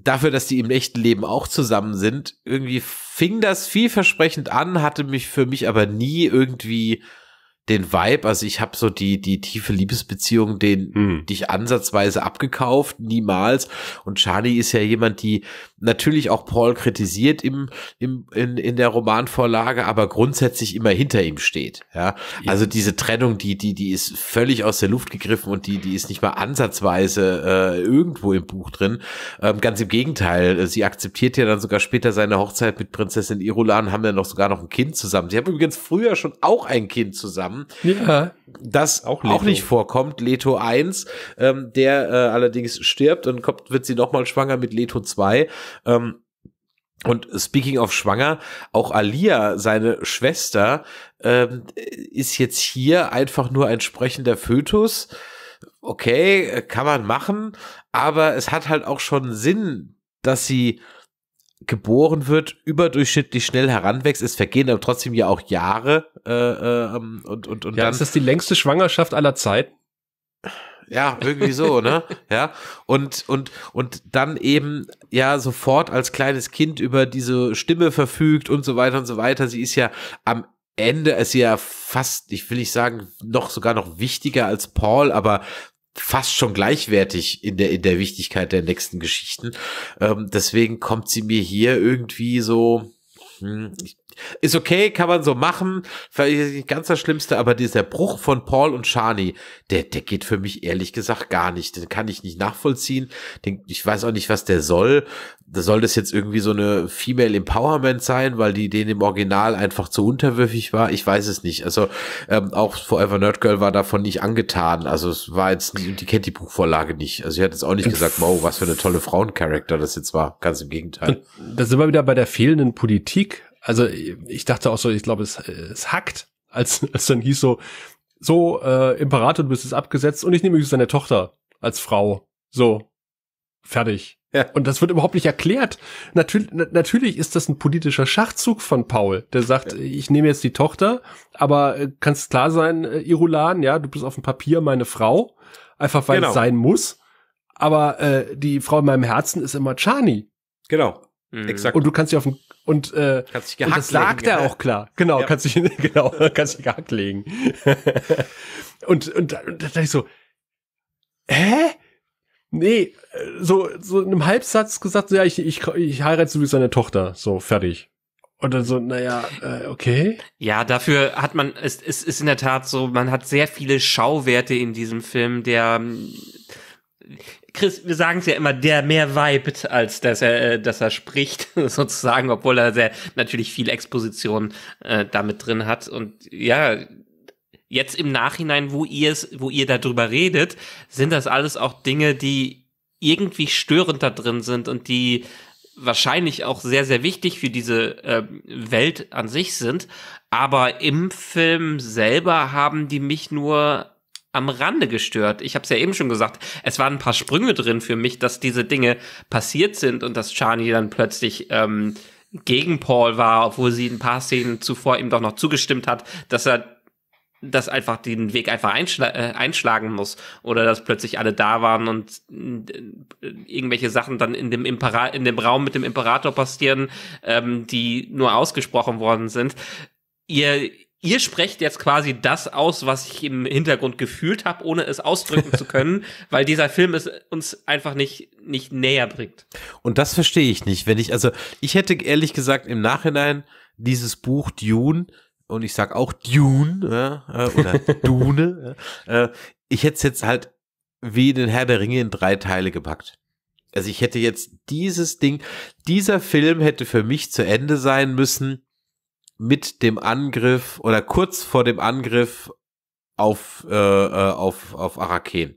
dafür, dass die im echten Leben auch zusammen sind, irgendwie fing das vielversprechend an, hatte mich für mich aber nie irgendwie den Vibe, also ich habe so die die tiefe Liebesbeziehung, den mhm. dich ansatzweise abgekauft, niemals. Und Charlie ist ja jemand, die natürlich auch Paul kritisiert im, im, in, in der Romanvorlage, aber grundsätzlich immer hinter ihm steht. Ja? Also diese Trennung, die, die, die ist völlig aus der Luft gegriffen und die, die ist nicht mal ansatzweise äh, irgendwo im Buch drin. Ähm, ganz im Gegenteil, äh, sie akzeptiert ja dann sogar später seine Hochzeit mit Prinzessin Irulan, haben ja noch sogar noch ein Kind zusammen. Sie haben übrigens früher schon auch ein Kind zusammen. Ja. Das auch, auch nicht vorkommt, Leto 1, ähm, der äh, allerdings stirbt und kommt, wird sie nochmal schwanger mit Leto 2. Ähm, und speaking of schwanger, auch Alia, seine Schwester, ähm, ist jetzt hier einfach nur ein sprechender Fötus. Okay, kann man machen, aber es hat halt auch schon Sinn, dass sie geboren wird, überdurchschnittlich schnell heranwächst, es vergehen aber trotzdem ja auch Jahre äh, äh, ähm, und, und, und ja, dann. Ist das die längste Schwangerschaft aller Zeiten? Ja, irgendwie so, ne? Ja. Und, und, und dann eben ja sofort als kleines Kind über diese Stimme verfügt und so weiter und so weiter. Sie ist ja am Ende, ist ja fast, ich will nicht sagen, noch sogar noch wichtiger als Paul, aber fast schon gleichwertig in der, in der Wichtigkeit der nächsten Geschichten. Ähm, deswegen kommt sie mir hier irgendwie so, hm, ich ist okay, kann man so machen. Vielleicht ist nicht ganz das Schlimmste, aber dieser Bruch von Paul und Shani, der, der geht für mich ehrlich gesagt gar nicht. Den kann ich nicht nachvollziehen. Den, ich weiß auch nicht, was der soll. Da soll das jetzt irgendwie so eine Female Empowerment sein, weil die den im Original einfach zu unterwürfig war. Ich weiß es nicht. Also ähm, auch Forever Nerd Girl war davon nicht angetan. Also es war jetzt, die kennt die Buchvorlage nicht. Also sie hat jetzt auch nicht gesagt, wow, was für eine tolle Frauencharakter das jetzt war. Ganz im Gegenteil. Da sind wir wieder bei der fehlenden Politik also ich dachte auch so, ich glaube, es, es hackt, als, als dann hieß so, so, äh, Imperator, du bist jetzt abgesetzt und ich nehme übrigens deine Tochter als Frau. So, fertig. Ja. Und das wird überhaupt nicht erklärt. Natürlich, na, natürlich ist das ein politischer Schachzug von Paul, der sagt, ja. ich nehme jetzt die Tochter, aber äh, kannst klar sein, äh, Irulan, ja, du bist auf dem Papier meine Frau, einfach weil genau. es sein muss. Aber äh, die Frau in meinem Herzen ist immer Chani. Genau. Exakt. Und du kannst dich auf den, und, äh, kannst dich gehackt und das sagt er auch klar. Genau, ja. kannst dich, genau, kannst dich gehackt legen. und, und, da, und da dachte ich so, hä? Nee, äh, so, so in einem Halbsatz gesagt, ja, ich, ich, ich heirate sowieso seine Tochter, so, fertig. Und dann so, naja, äh, okay. Ja, dafür hat man, es, es ist in der Tat so, man hat sehr viele Schauwerte in diesem Film, der, Chris, wir sagen es ja immer, der mehr vibet, als dass er, äh, dass er spricht, sozusagen, obwohl er sehr natürlich viel Exposition äh, damit drin hat. Und ja, jetzt im Nachhinein, wo ihr es, wo ihr darüber redet, sind das alles auch Dinge, die irgendwie störend da drin sind und die wahrscheinlich auch sehr, sehr wichtig für diese äh, Welt an sich sind. Aber im Film selber haben die mich nur am Rande gestört. Ich habe es ja eben schon gesagt, es waren ein paar Sprünge drin für mich, dass diese Dinge passiert sind und dass Charlie dann plötzlich ähm, gegen Paul war, obwohl sie ein paar Szenen zuvor ihm doch noch zugestimmt hat, dass er dass einfach den Weg einfach einschla äh, einschlagen muss oder dass plötzlich alle da waren und äh, irgendwelche Sachen dann in dem Impera in dem Raum mit dem Imperator passieren, ähm, die nur ausgesprochen worden sind. Ihr ihr sprecht jetzt quasi das aus, was ich im Hintergrund gefühlt habe, ohne es ausdrücken zu können, weil dieser Film es uns einfach nicht, nicht näher bringt. Und das verstehe ich nicht. Wenn ich, also ich hätte ehrlich gesagt im Nachhinein dieses Buch Dune und ich sag auch Dune äh, oder Dune, äh, ich hätte es jetzt halt wie den Herr der Ringe in drei Teile gepackt. Also ich hätte jetzt dieses Ding, dieser Film hätte für mich zu Ende sein müssen mit dem Angriff oder kurz vor dem Angriff auf, äh, äh, auf, auf Araken.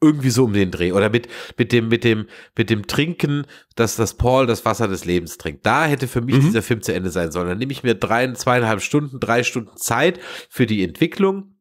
Irgendwie so um den Dreh. Oder mit, mit dem, mit dem, mit dem Trinken, dass das Paul das Wasser des Lebens trinkt. Da hätte für mich mhm. dieser Film zu Ende sein sollen. Dann nehme ich mir drei, zweieinhalb Stunden, drei Stunden Zeit für die Entwicklung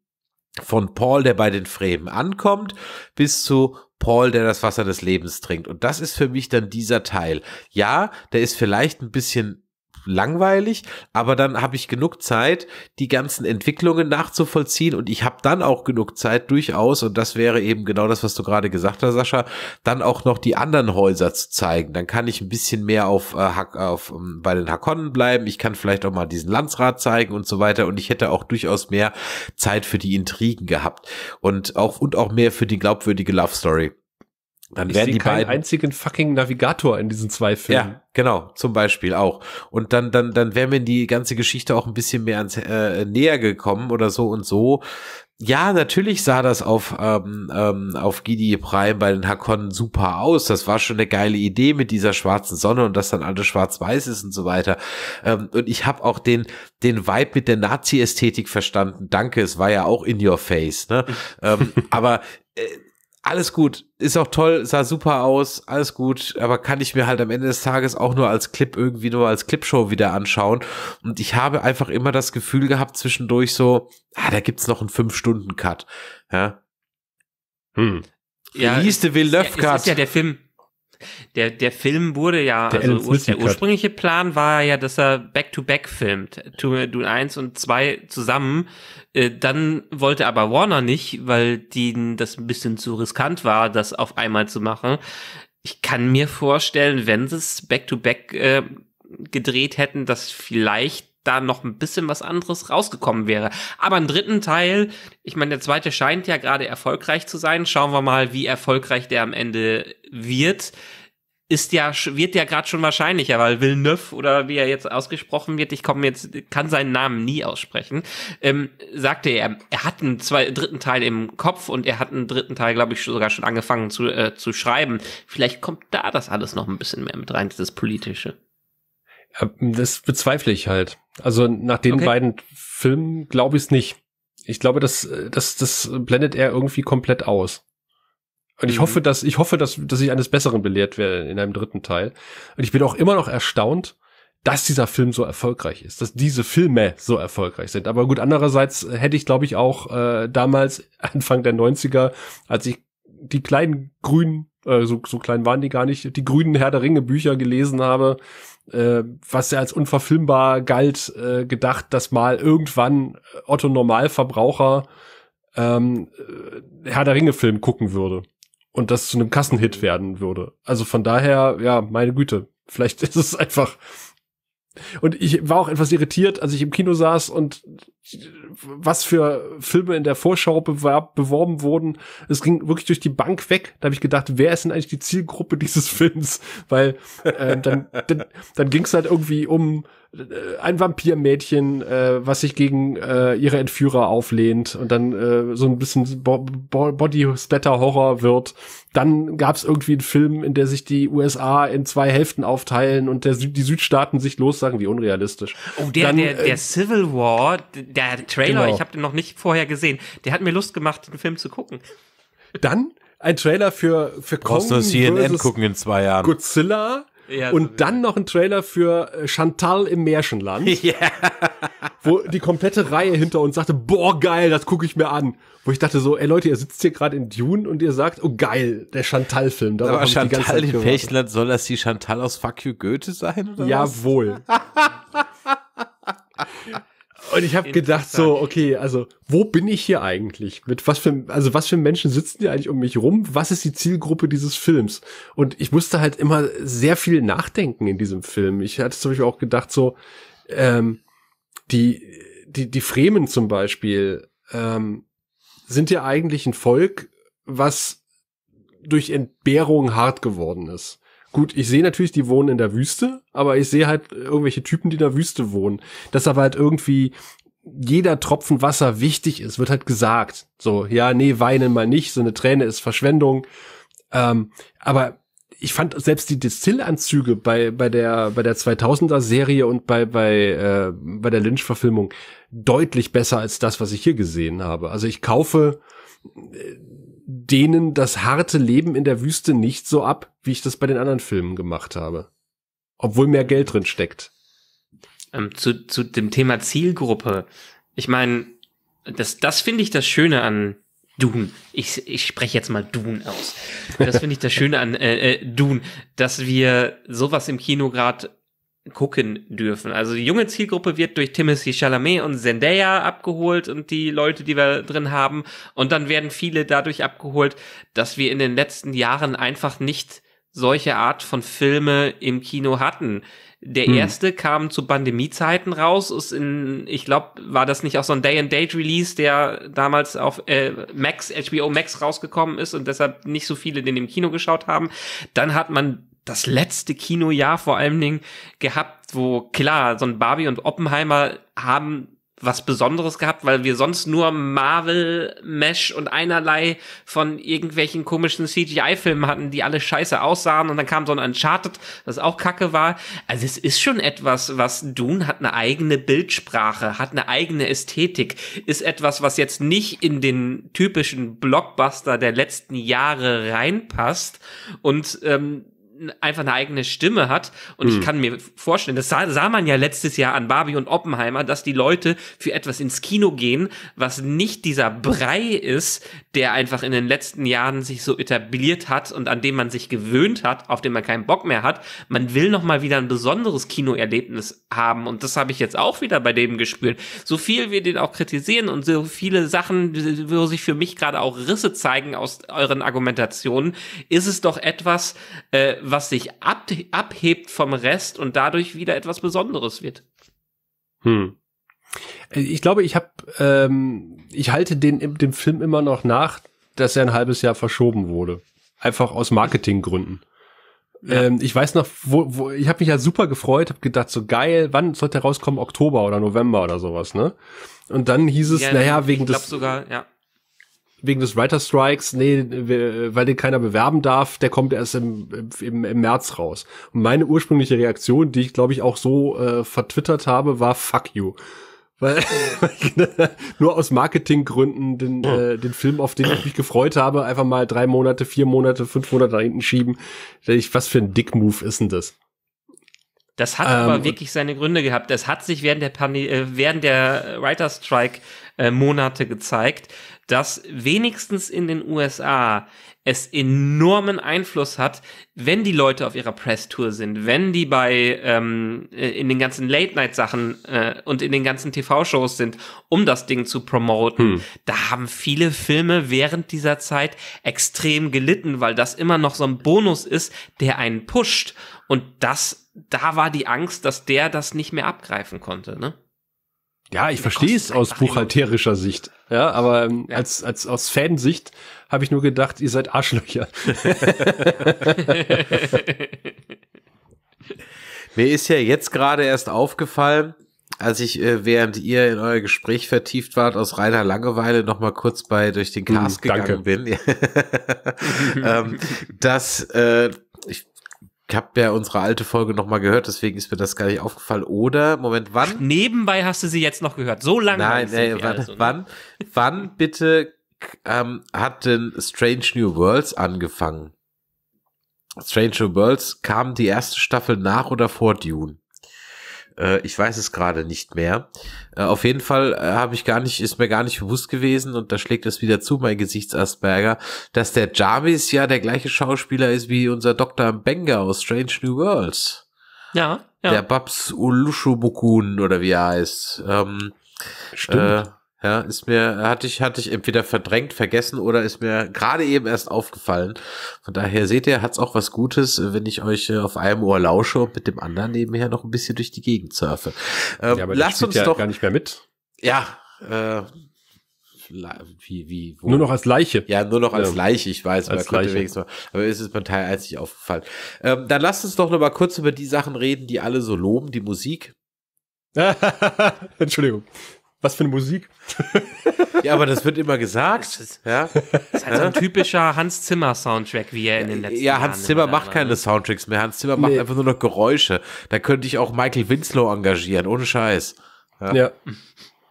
von Paul, der bei den Fremen ankommt, bis zu Paul, der das Wasser des Lebens trinkt. Und das ist für mich dann dieser Teil. Ja, der ist vielleicht ein bisschen langweilig, aber dann habe ich genug Zeit, die ganzen Entwicklungen nachzuvollziehen und ich habe dann auch genug Zeit durchaus, und das wäre eben genau das, was du gerade gesagt hast, Sascha, dann auch noch die anderen Häuser zu zeigen. Dann kann ich ein bisschen mehr auf, äh, auf um, ähm, bei den Hakonnen bleiben, ich kann vielleicht auch mal diesen Landsrat zeigen und so weiter und ich hätte auch durchaus mehr Zeit für die Intrigen gehabt und auch, und auch mehr für die glaubwürdige Love Story. Dann ich werden die keinen beiden einzigen fucking Navigator in diesen zwei Filmen. Ja, genau, zum Beispiel auch. Und dann, dann, dann wäre mir die ganze Geschichte auch ein bisschen mehr ans, äh, näher gekommen oder so und so. Ja, natürlich sah das auf, ähm, ähm, auf Gidi Prime bei den Hakonnen super aus. Das war schon eine geile Idee mit dieser schwarzen Sonne und dass dann alles schwarz-weiß ist und so weiter. Ähm, und ich habe auch den, den Vibe mit der Nazi-Ästhetik verstanden. Danke, es war ja auch in your face. Ne? ähm, aber äh, alles gut, ist auch toll, sah super aus, alles gut, aber kann ich mir halt am Ende des Tages auch nur als Clip irgendwie nur als Clipshow wieder anschauen. Und ich habe einfach immer das Gefühl gehabt zwischendurch so, ah, da gibt's noch einen Fünf-Stunden-Cut. Ja. Hm. Ja, Release de villeneuve Ja, es ist ja der Film, der, der Film wurde ja, der also ur der ursprüngliche Plan war ja, dass er Back-to-Back -back filmt. Dune 1 und 2 zusammen. Äh, dann wollte aber Warner nicht, weil denen das ein bisschen zu riskant war, das auf einmal zu machen. Ich kann mir vorstellen, wenn sie es Back-to-Back äh, gedreht hätten, dass vielleicht da noch ein bisschen was anderes rausgekommen wäre. Aber einen dritten Teil, ich meine, der zweite scheint ja gerade erfolgreich zu sein. Schauen wir mal, wie erfolgreich der am Ende wird. Ist ja, wird ja gerade schon wahrscheinlicher, weil Villeneuve oder wie er jetzt ausgesprochen wird, ich komme jetzt, kann seinen Namen nie aussprechen, ähm, sagte er, er hat einen zwei, dritten Teil im Kopf und er hat einen dritten Teil, glaube ich, sogar schon angefangen zu, äh, zu schreiben. Vielleicht kommt da das alles noch ein bisschen mehr mit rein, dieses Politische. Äh, das bezweifle ich halt. Also nach den okay. beiden Filmen glaube ich es nicht. Ich glaube, das, das, das blendet er irgendwie komplett aus. Und ich mhm. hoffe, dass, ich hoffe, dass, dass ich eines Besseren belehrt werde in einem dritten Teil. Und ich bin auch immer noch erstaunt, dass dieser Film so erfolgreich ist, dass diese Filme so erfolgreich sind. Aber gut, andererseits hätte ich, glaube ich, auch äh, damals, Anfang der 90er, als ich die kleinen grünen, äh, so, so klein waren die gar nicht, die grünen Herr der Ringe Bücher gelesen habe, äh, was ja als unverfilmbar galt, äh, gedacht, dass mal irgendwann Otto Normalverbraucher ähm, äh, Herr der Ringe-Film gucken würde und das zu einem Kassenhit mhm. werden würde. Also von daher, ja, meine Güte, vielleicht ist es einfach. Und ich war auch etwas irritiert, als ich im Kino saß und was für Filme in der Vorschau bewarb, beworben wurden. Es ging wirklich durch die Bank weg. Da habe ich gedacht, wer ist denn eigentlich die Zielgruppe dieses Films? Weil äh, dann, dann, dann ging es halt irgendwie um äh, ein Vampirmädchen, äh, was sich gegen äh, ihre Entführer auflehnt und dann äh, so ein bisschen Bo Bo Body-Splatter-Horror wird. Dann gab es irgendwie einen Film, in der sich die USA in zwei Hälften aufteilen und der Sü die Südstaaten sich lossagen, wie unrealistisch. Oh, der, dann, der, äh, der äh, Civil War, der Trailer, genau. ich habe den noch nicht vorher gesehen, der hat mir Lust gemacht, den Film zu gucken. Dann ein Trailer für, für Kong. Brauchst du CNN gucken in zwei Jahren. Godzilla ja, und so dann noch ein Trailer für äh, Chantal im Märchenland, ja. wo die komplette Reihe hinter uns sagte, boah, geil, das gucke ich mir an. Wo ich dachte so, ey Leute, ihr sitzt hier gerade in Dune und ihr sagt, oh geil, der Chantal-Film. Aber Chantal im Märchenland, soll das die Chantal aus Fuck You Goethe sein? Oder Jawohl. Was? Und ich habe gedacht so, okay, also wo bin ich hier eigentlich? Mit was für also was für Menschen sitzen hier eigentlich um mich rum? Was ist die Zielgruppe dieses Films? Und ich musste halt immer sehr viel nachdenken in diesem Film. Ich hatte zum Beispiel auch gedacht so, ähm, die die die Fremen zum Beispiel ähm, sind ja eigentlich ein Volk, was durch Entbehrung hart geworden ist. Gut, ich sehe natürlich, die wohnen in der Wüste, aber ich sehe halt irgendwelche Typen, die in der Wüste wohnen. Dass aber halt irgendwie jeder Tropfen Wasser wichtig ist, wird halt gesagt. So, ja, nee, weinen mal nicht, so eine Träne ist Verschwendung. Ähm, aber ich fand selbst die Distillanzüge bei bei der bei der 2000er Serie und bei bei äh, bei der Lynch Verfilmung deutlich besser als das, was ich hier gesehen habe. Also ich kaufe äh, denen das harte Leben in der Wüste nicht so ab, wie ich das bei den anderen Filmen gemacht habe. Obwohl mehr Geld drin steckt. Ähm, zu, zu dem Thema Zielgruppe. Ich meine, das, das finde ich das Schöne an Dune. Ich, ich spreche jetzt mal Dune aus. Das finde ich das Schöne an äh, äh, Dune, dass wir sowas im Kino gerade gucken dürfen. Also die junge Zielgruppe wird durch Timothy Chalamet und Zendaya abgeholt und die Leute, die wir drin haben. Und dann werden viele dadurch abgeholt, dass wir in den letzten Jahren einfach nicht solche Art von Filme im Kino hatten. Der hm. erste kam zu Pandemiezeiten raus, ist in, ich glaube, war das nicht auch so ein Day-and-Date-Release, der damals auf äh, Max, HBO Max rausgekommen ist und deshalb nicht so viele den im Kino geschaut haben. Dann hat man das letzte Kinojahr vor allen Dingen gehabt, wo klar, so ein Barbie und Oppenheimer haben was Besonderes gehabt, weil wir sonst nur Marvel, Mesh und einerlei von irgendwelchen komischen CGI-Filmen hatten, die alle scheiße aussahen und dann kam so ein Uncharted, das auch kacke war. Also es ist schon etwas, was Dune hat eine eigene Bildsprache, hat eine eigene Ästhetik, ist etwas, was jetzt nicht in den typischen Blockbuster der letzten Jahre reinpasst und ähm, einfach eine eigene Stimme hat. Und mhm. ich hm. kann mir vorstellen, das sah, sah man ja letztes Jahr an Barbie und Oppenheimer, dass die Leute für etwas ins Kino gehen, was nicht dieser Brei ist, der einfach in den letzten Jahren sich so etabliert hat und an dem man sich gewöhnt hat, auf den man keinen Bock mehr hat. Man will noch mal wieder ein besonderes Kinoerlebnis haben. Und das habe ich jetzt auch wieder bei dem gespürt. So viel wir den auch kritisieren und so viele Sachen, wo sich für mich gerade auch Risse zeigen aus euren Argumentationen, ist es doch etwas, äh, was sich ab, abhebt vom Rest und dadurch wieder etwas Besonderes wird. Hm. Ich glaube, ich habe, ähm, ich halte den dem Film immer noch nach, dass er ein halbes Jahr verschoben wurde, einfach aus Marketinggründen. Ja. Ähm, ich weiß noch, wo, wo ich habe mich ja super gefreut, habe gedacht, so geil, wann sollte er rauskommen? Oktober oder November oder sowas, ne? Und dann hieß es, ja, naja, wegen ich glaub des sogar, ja wegen des Writer Strikes, nee, weil den keiner bewerben darf, der kommt erst im, im, im März raus. Und meine ursprüngliche Reaktion, die ich glaube ich auch so äh, vertwittert habe, war fuck you. Weil, nur aus Marketinggründen den, äh, den Film, auf den ich mich gefreut habe, einfach mal drei Monate, vier Monate, fünf Monate da hinten schieben. Ich, was für ein Dick-Move ist denn das? Das hat ähm, aber wirklich seine Gründe gehabt. Das hat sich während der, Pandi äh, während der Writer Strike äh, Monate gezeigt, dass wenigstens in den USA es enormen Einfluss hat, wenn die Leute auf ihrer Presstour sind, wenn die bei ähm, äh, in den ganzen Late-Night-Sachen äh, und in den ganzen TV-Shows sind, um das Ding zu promoten. Hm. Da haben viele Filme während dieser Zeit extrem gelitten, weil das immer noch so ein Bonus ist, der einen pusht. Und das, da war die Angst, dass der das nicht mehr abgreifen konnte, ne? Ja, ich verstehe es aus buchhalterischer Sicht. Ja, aber ähm, Als, als aus Fansicht habe ich nur gedacht, ihr seid Arschlöcher. Mir ist ja jetzt gerade erst aufgefallen, als ich, äh, während ihr in euer Gespräch vertieft wart, aus reiner Langeweile noch mal kurz bei durch den Cast mm, gegangen bin, ähm, dass äh, ich habe ja unsere alte Folge nochmal gehört, deswegen ist mir das gar nicht aufgefallen. Oder, Moment, wann? Ach, nebenbei hast du sie jetzt noch gehört. So lange. Nein, nein, wann, ne? wann, wann bitte ähm, hat denn Strange New Worlds angefangen? Strange New Worlds kam die erste Staffel nach oder vor Dune? Äh, ich weiß es gerade nicht mehr. Äh, auf jeden Fall äh, habe ich gar nicht, ist mir gar nicht bewusst gewesen und da schlägt es wieder zu, mein Gesichtsasperger, dass der Jarvis ja der gleiche Schauspieler ist wie unser Dr. Benga aus Strange New Worlds. Ja, ja. Der Babs Ulushubukun oder wie er heißt. Ähm, Stimmt. Äh, ja, ist mir, hatte ich, hatte ich entweder verdrängt, vergessen oder ist mir gerade eben erst aufgefallen. Von daher seht ihr, hat es auch was Gutes, wenn ich euch äh, auf einem Ohr lausche und mit dem anderen nebenher noch ein bisschen durch die Gegend surfe. Ähm, ja, aber lasst uns ja doch gar nicht mehr mit. Ja, äh, wie, wie, wo? Nur noch als Leiche. Ja, nur noch als ja. Ähm, Leiche, ich weiß. Als Leiche. Mal, aber ist es beim Teil 1 nicht aufgefallen. Ähm, dann lasst uns doch noch mal kurz über die Sachen reden, die alle so loben, die Musik. Entschuldigung. Was für eine Musik. Ja, aber das wird immer gesagt. Das ist, ja? das ist halt so ein typischer Hans Zimmer Soundtrack, wie er in den letzten Jahren. Ja, Hans Jahren Zimmer macht keine ne? Soundtracks mehr. Hans Zimmer macht nee. einfach nur noch Geräusche. Da könnte ich auch Michael Winslow engagieren, ohne Scheiß. Ja. ja.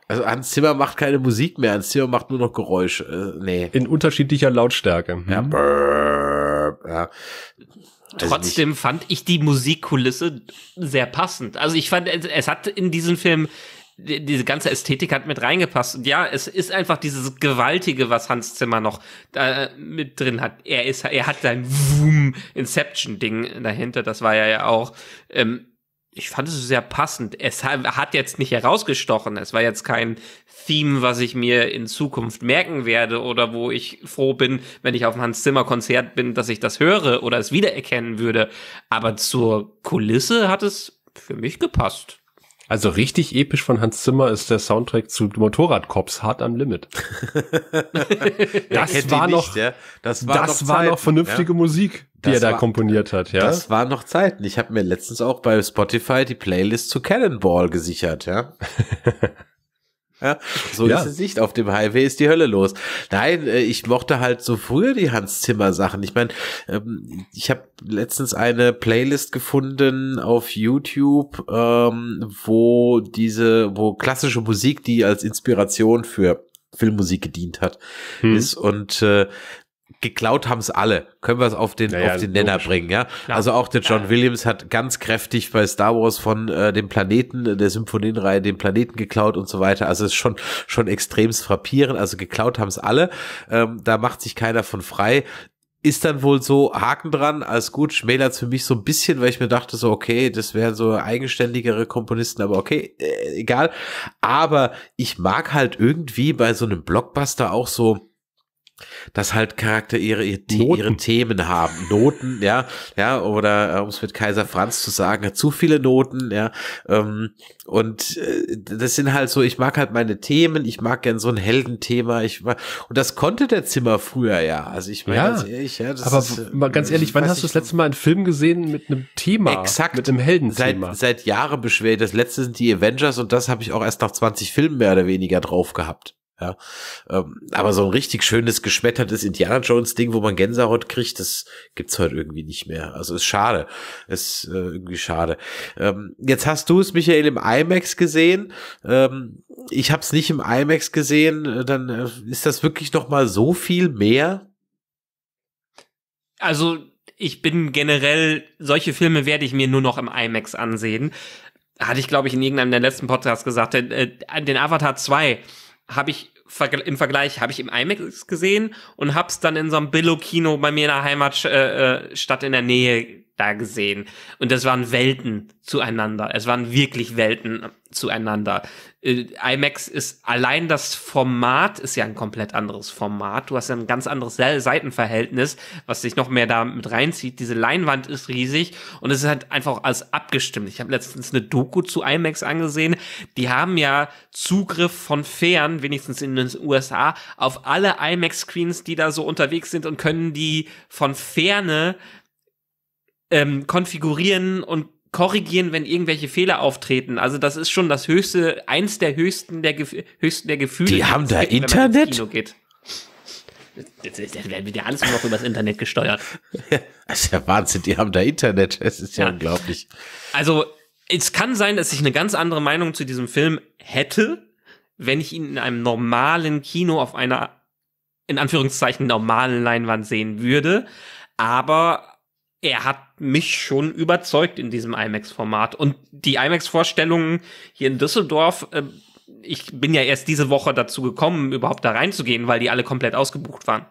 Also Hans Zimmer macht keine Musik mehr. Hans Zimmer macht nur noch Geräusche. Äh, nee. In unterschiedlicher Lautstärke. Ja, mhm. brrr, ja. Also Trotzdem nicht. fand ich die Musikkulisse sehr passend. Also ich fand, es hat in diesem Film die, diese ganze Ästhetik hat mit reingepasst. Und ja, es ist einfach dieses Gewaltige, was Hans Zimmer noch da äh, mit drin hat. Er ist, er hat sein Wum Inception-Ding dahinter. Das war ja ja auch. Ähm, ich fand es sehr passend. Es hat jetzt nicht herausgestochen. Es war jetzt kein Theme, was ich mir in Zukunft merken werde oder wo ich froh bin, wenn ich auf dem Hans Zimmer Konzert bin, dass ich das höre oder es wiedererkennen würde. Aber zur Kulisse hat es für mich gepasst. Also richtig episch von Hans Zimmer ist der Soundtrack zu Motorradcops Hard am Limit. das war nicht, noch, ja. das war, das noch, war noch vernünftige ja. Musik, die das er da war, komponiert hat, ja. Das waren noch Zeiten. Ich habe mir letztens auch bei Spotify die Playlist zu Cannonball gesichert, ja. Ja, so ja. ist es nicht. Auf dem Highway ist die Hölle los. Nein, äh, ich mochte halt so früher die Hans Zimmer Sachen. Ich meine, ähm, ich habe letztens eine Playlist gefunden auf YouTube, ähm, wo diese, wo klassische Musik, die als Inspiration für Filmmusik gedient hat, hm. ist. Und äh, geklaut haben es alle. Können wir es auf den, naja, auf den Nenner bringen, ja? ja? Also auch der John Williams hat ganz kräftig bei Star Wars von äh, dem Planeten, äh, der Symphonienreihe, den Planeten geklaut und so weiter. Also es ist schon, schon extrem frappierend. Also geklaut haben es alle. Ähm, da macht sich keiner von frei ist dann wohl so Haken dran, als gut, schmälert für mich so ein bisschen, weil ich mir dachte so, okay, das wären so eigenständigere Komponisten, aber okay, äh, egal. Aber ich mag halt irgendwie bei so einem Blockbuster auch so, dass halt Charakter ihre, ihre Themen haben. Noten, ja, ja, oder äh, um es mit Kaiser Franz zu sagen, zu viele Noten, ja. Ähm, und äh, das sind halt so, ich mag halt meine Themen, ich mag gern so ein Heldenthema, ich mag, und das konnte der Zimmer früher ja. Also ich meine, ja, ganz ehrlich, ja, aber ist, äh, mal ganz ehrlich, wann hast du das letzte Mal einen Film gesehen mit einem Thema? Exakt. Mit einem Heldenthema. Seit, seit Jahren beschwert. Das letzte sind die Avengers und das habe ich auch erst nach 20 Filmen mehr oder weniger drauf gehabt. Ja. Ähm, aber so ein richtig schönes, geschmettertes Indiana Jones-Ding, wo man Gänsehaut kriegt, das gibt es heute irgendwie nicht mehr. Also ist schade. Ist äh, irgendwie schade. Ähm, jetzt hast du es, Michael, im IMAX gesehen. Ähm, ich habe es nicht im IMAX gesehen. Äh, dann äh, ist das wirklich noch mal so viel mehr? Also ich bin generell, solche Filme werde ich mir nur noch im IMAX ansehen. Hatte ich, glaube ich, in irgendeinem der letzten Podcasts gesagt, den, äh, den Avatar 2 habe ich im Vergleich habe ich im IMAX gesehen und hab's dann in so einem Billo-Kino bei mir in der Heimatstadt äh, äh, in der Nähe da gesehen. Und das waren Welten zueinander. Es waren wirklich Welten zueinander. Äh, IMAX ist allein das Format ist ja ein komplett anderes Format. Du hast ja ein ganz anderes Seitenverhältnis, was dich noch mehr da mit reinzieht. Diese Leinwand ist riesig und es ist halt einfach alles abgestimmt. Ich habe letztens eine Doku zu IMAX angesehen. Die haben ja Zugriff von fern, wenigstens in den USA, auf alle IMAX-Screens, die da so unterwegs sind und können die von ferne ähm, konfigurieren und korrigieren, wenn irgendwelche Fehler auftreten. Also das ist schon das höchste, eins der höchsten der, Gef höchsten der Gefühle. Die haben da gibt, Internet? Dann werden wir ja alles noch übers Internet gesteuert. Das ist ja Wahnsinn, die haben da Internet. Das ist ja, ja, unglaublich. Also, es kann sein, dass ich eine ganz andere Meinung zu diesem Film hätte, wenn ich ihn in einem normalen Kino auf einer, in Anführungszeichen, normalen Leinwand sehen würde. Aber er hat mich schon überzeugt in diesem IMAX-Format. Und die IMAX-Vorstellungen hier in Düsseldorf, äh, ich bin ja erst diese Woche dazu gekommen, überhaupt da reinzugehen, weil die alle komplett ausgebucht waren.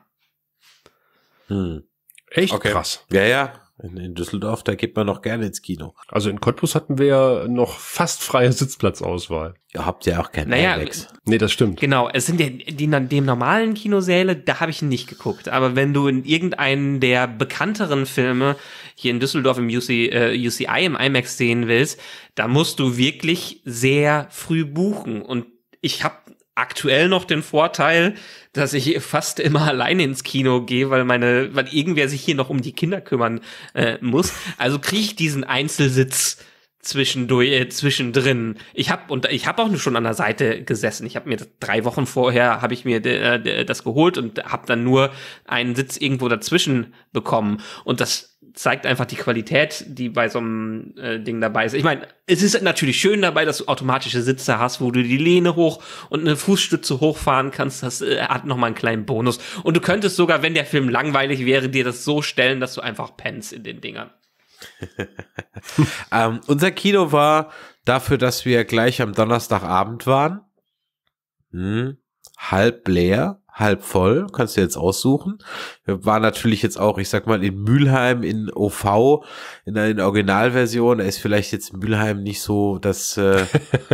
Hm. Echt okay. krass. Ja, ja. In, in, Düsseldorf, da geht man noch gerne ins Kino. Also in Cottbus hatten wir ja noch fast freie Sitzplatzauswahl. Ihr habt ja auch keinen naja, Alex. Nee, das stimmt. Genau, es sind ja die, die, die normalen Kinosäle, da habe ich nicht geguckt. Aber wenn du in irgendeinen der bekannteren Filme hier in Düsseldorf im UC, äh, UCI, im IMAX sehen willst, da musst du wirklich sehr früh buchen. Und ich habe aktuell noch den Vorteil, dass ich fast immer alleine ins Kino gehe, weil meine, weil irgendwer sich hier noch um die Kinder kümmern äh, muss. Also kriege ich diesen Einzelsitz zwischendurch, äh, zwischendrin. Ich habe und ich habe auch schon an der Seite gesessen. Ich habe mir drei Wochen vorher habe ich mir äh, äh, das geholt und habe dann nur einen Sitz irgendwo dazwischen bekommen. Und das zeigt einfach die Qualität, die bei so einem äh, Ding dabei ist. Ich meine, es ist natürlich schön dabei, dass du automatische Sitze hast, wo du die Lehne hoch und eine Fußstütze hochfahren kannst. Das äh, hat nochmal einen kleinen Bonus. Und du könntest sogar, wenn der Film langweilig wäre, dir das so stellen, dass du einfach pennst in den Dingern. ähm, unser Kino war dafür, dass wir gleich am Donnerstagabend waren. Hm, halb leer halb voll, kannst du jetzt aussuchen. War natürlich jetzt auch, ich sag mal, in Mülheim, in OV, in der Originalversion, da ist vielleicht jetzt Mülheim nicht so das, äh,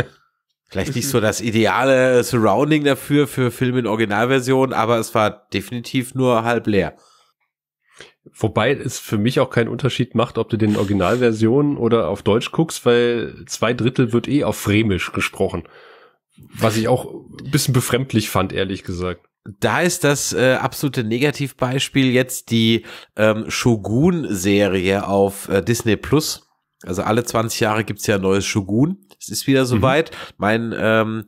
vielleicht nicht so das ideale Surrounding dafür, für Filme in Originalversion, aber es war definitiv nur halb leer. Wobei es für mich auch keinen Unterschied macht, ob du den Originalversion oder auf Deutsch guckst, weil zwei Drittel wird eh auf Flämisch gesprochen. Was ich auch ein bisschen befremdlich fand, ehrlich gesagt da ist das äh, absolute Negativbeispiel jetzt die ähm, Shogun-Serie auf äh, Disney Plus. Also alle 20 Jahre gibt's ja ein neues Shogun. Es ist wieder mhm. soweit. Mhm. Mein ähm,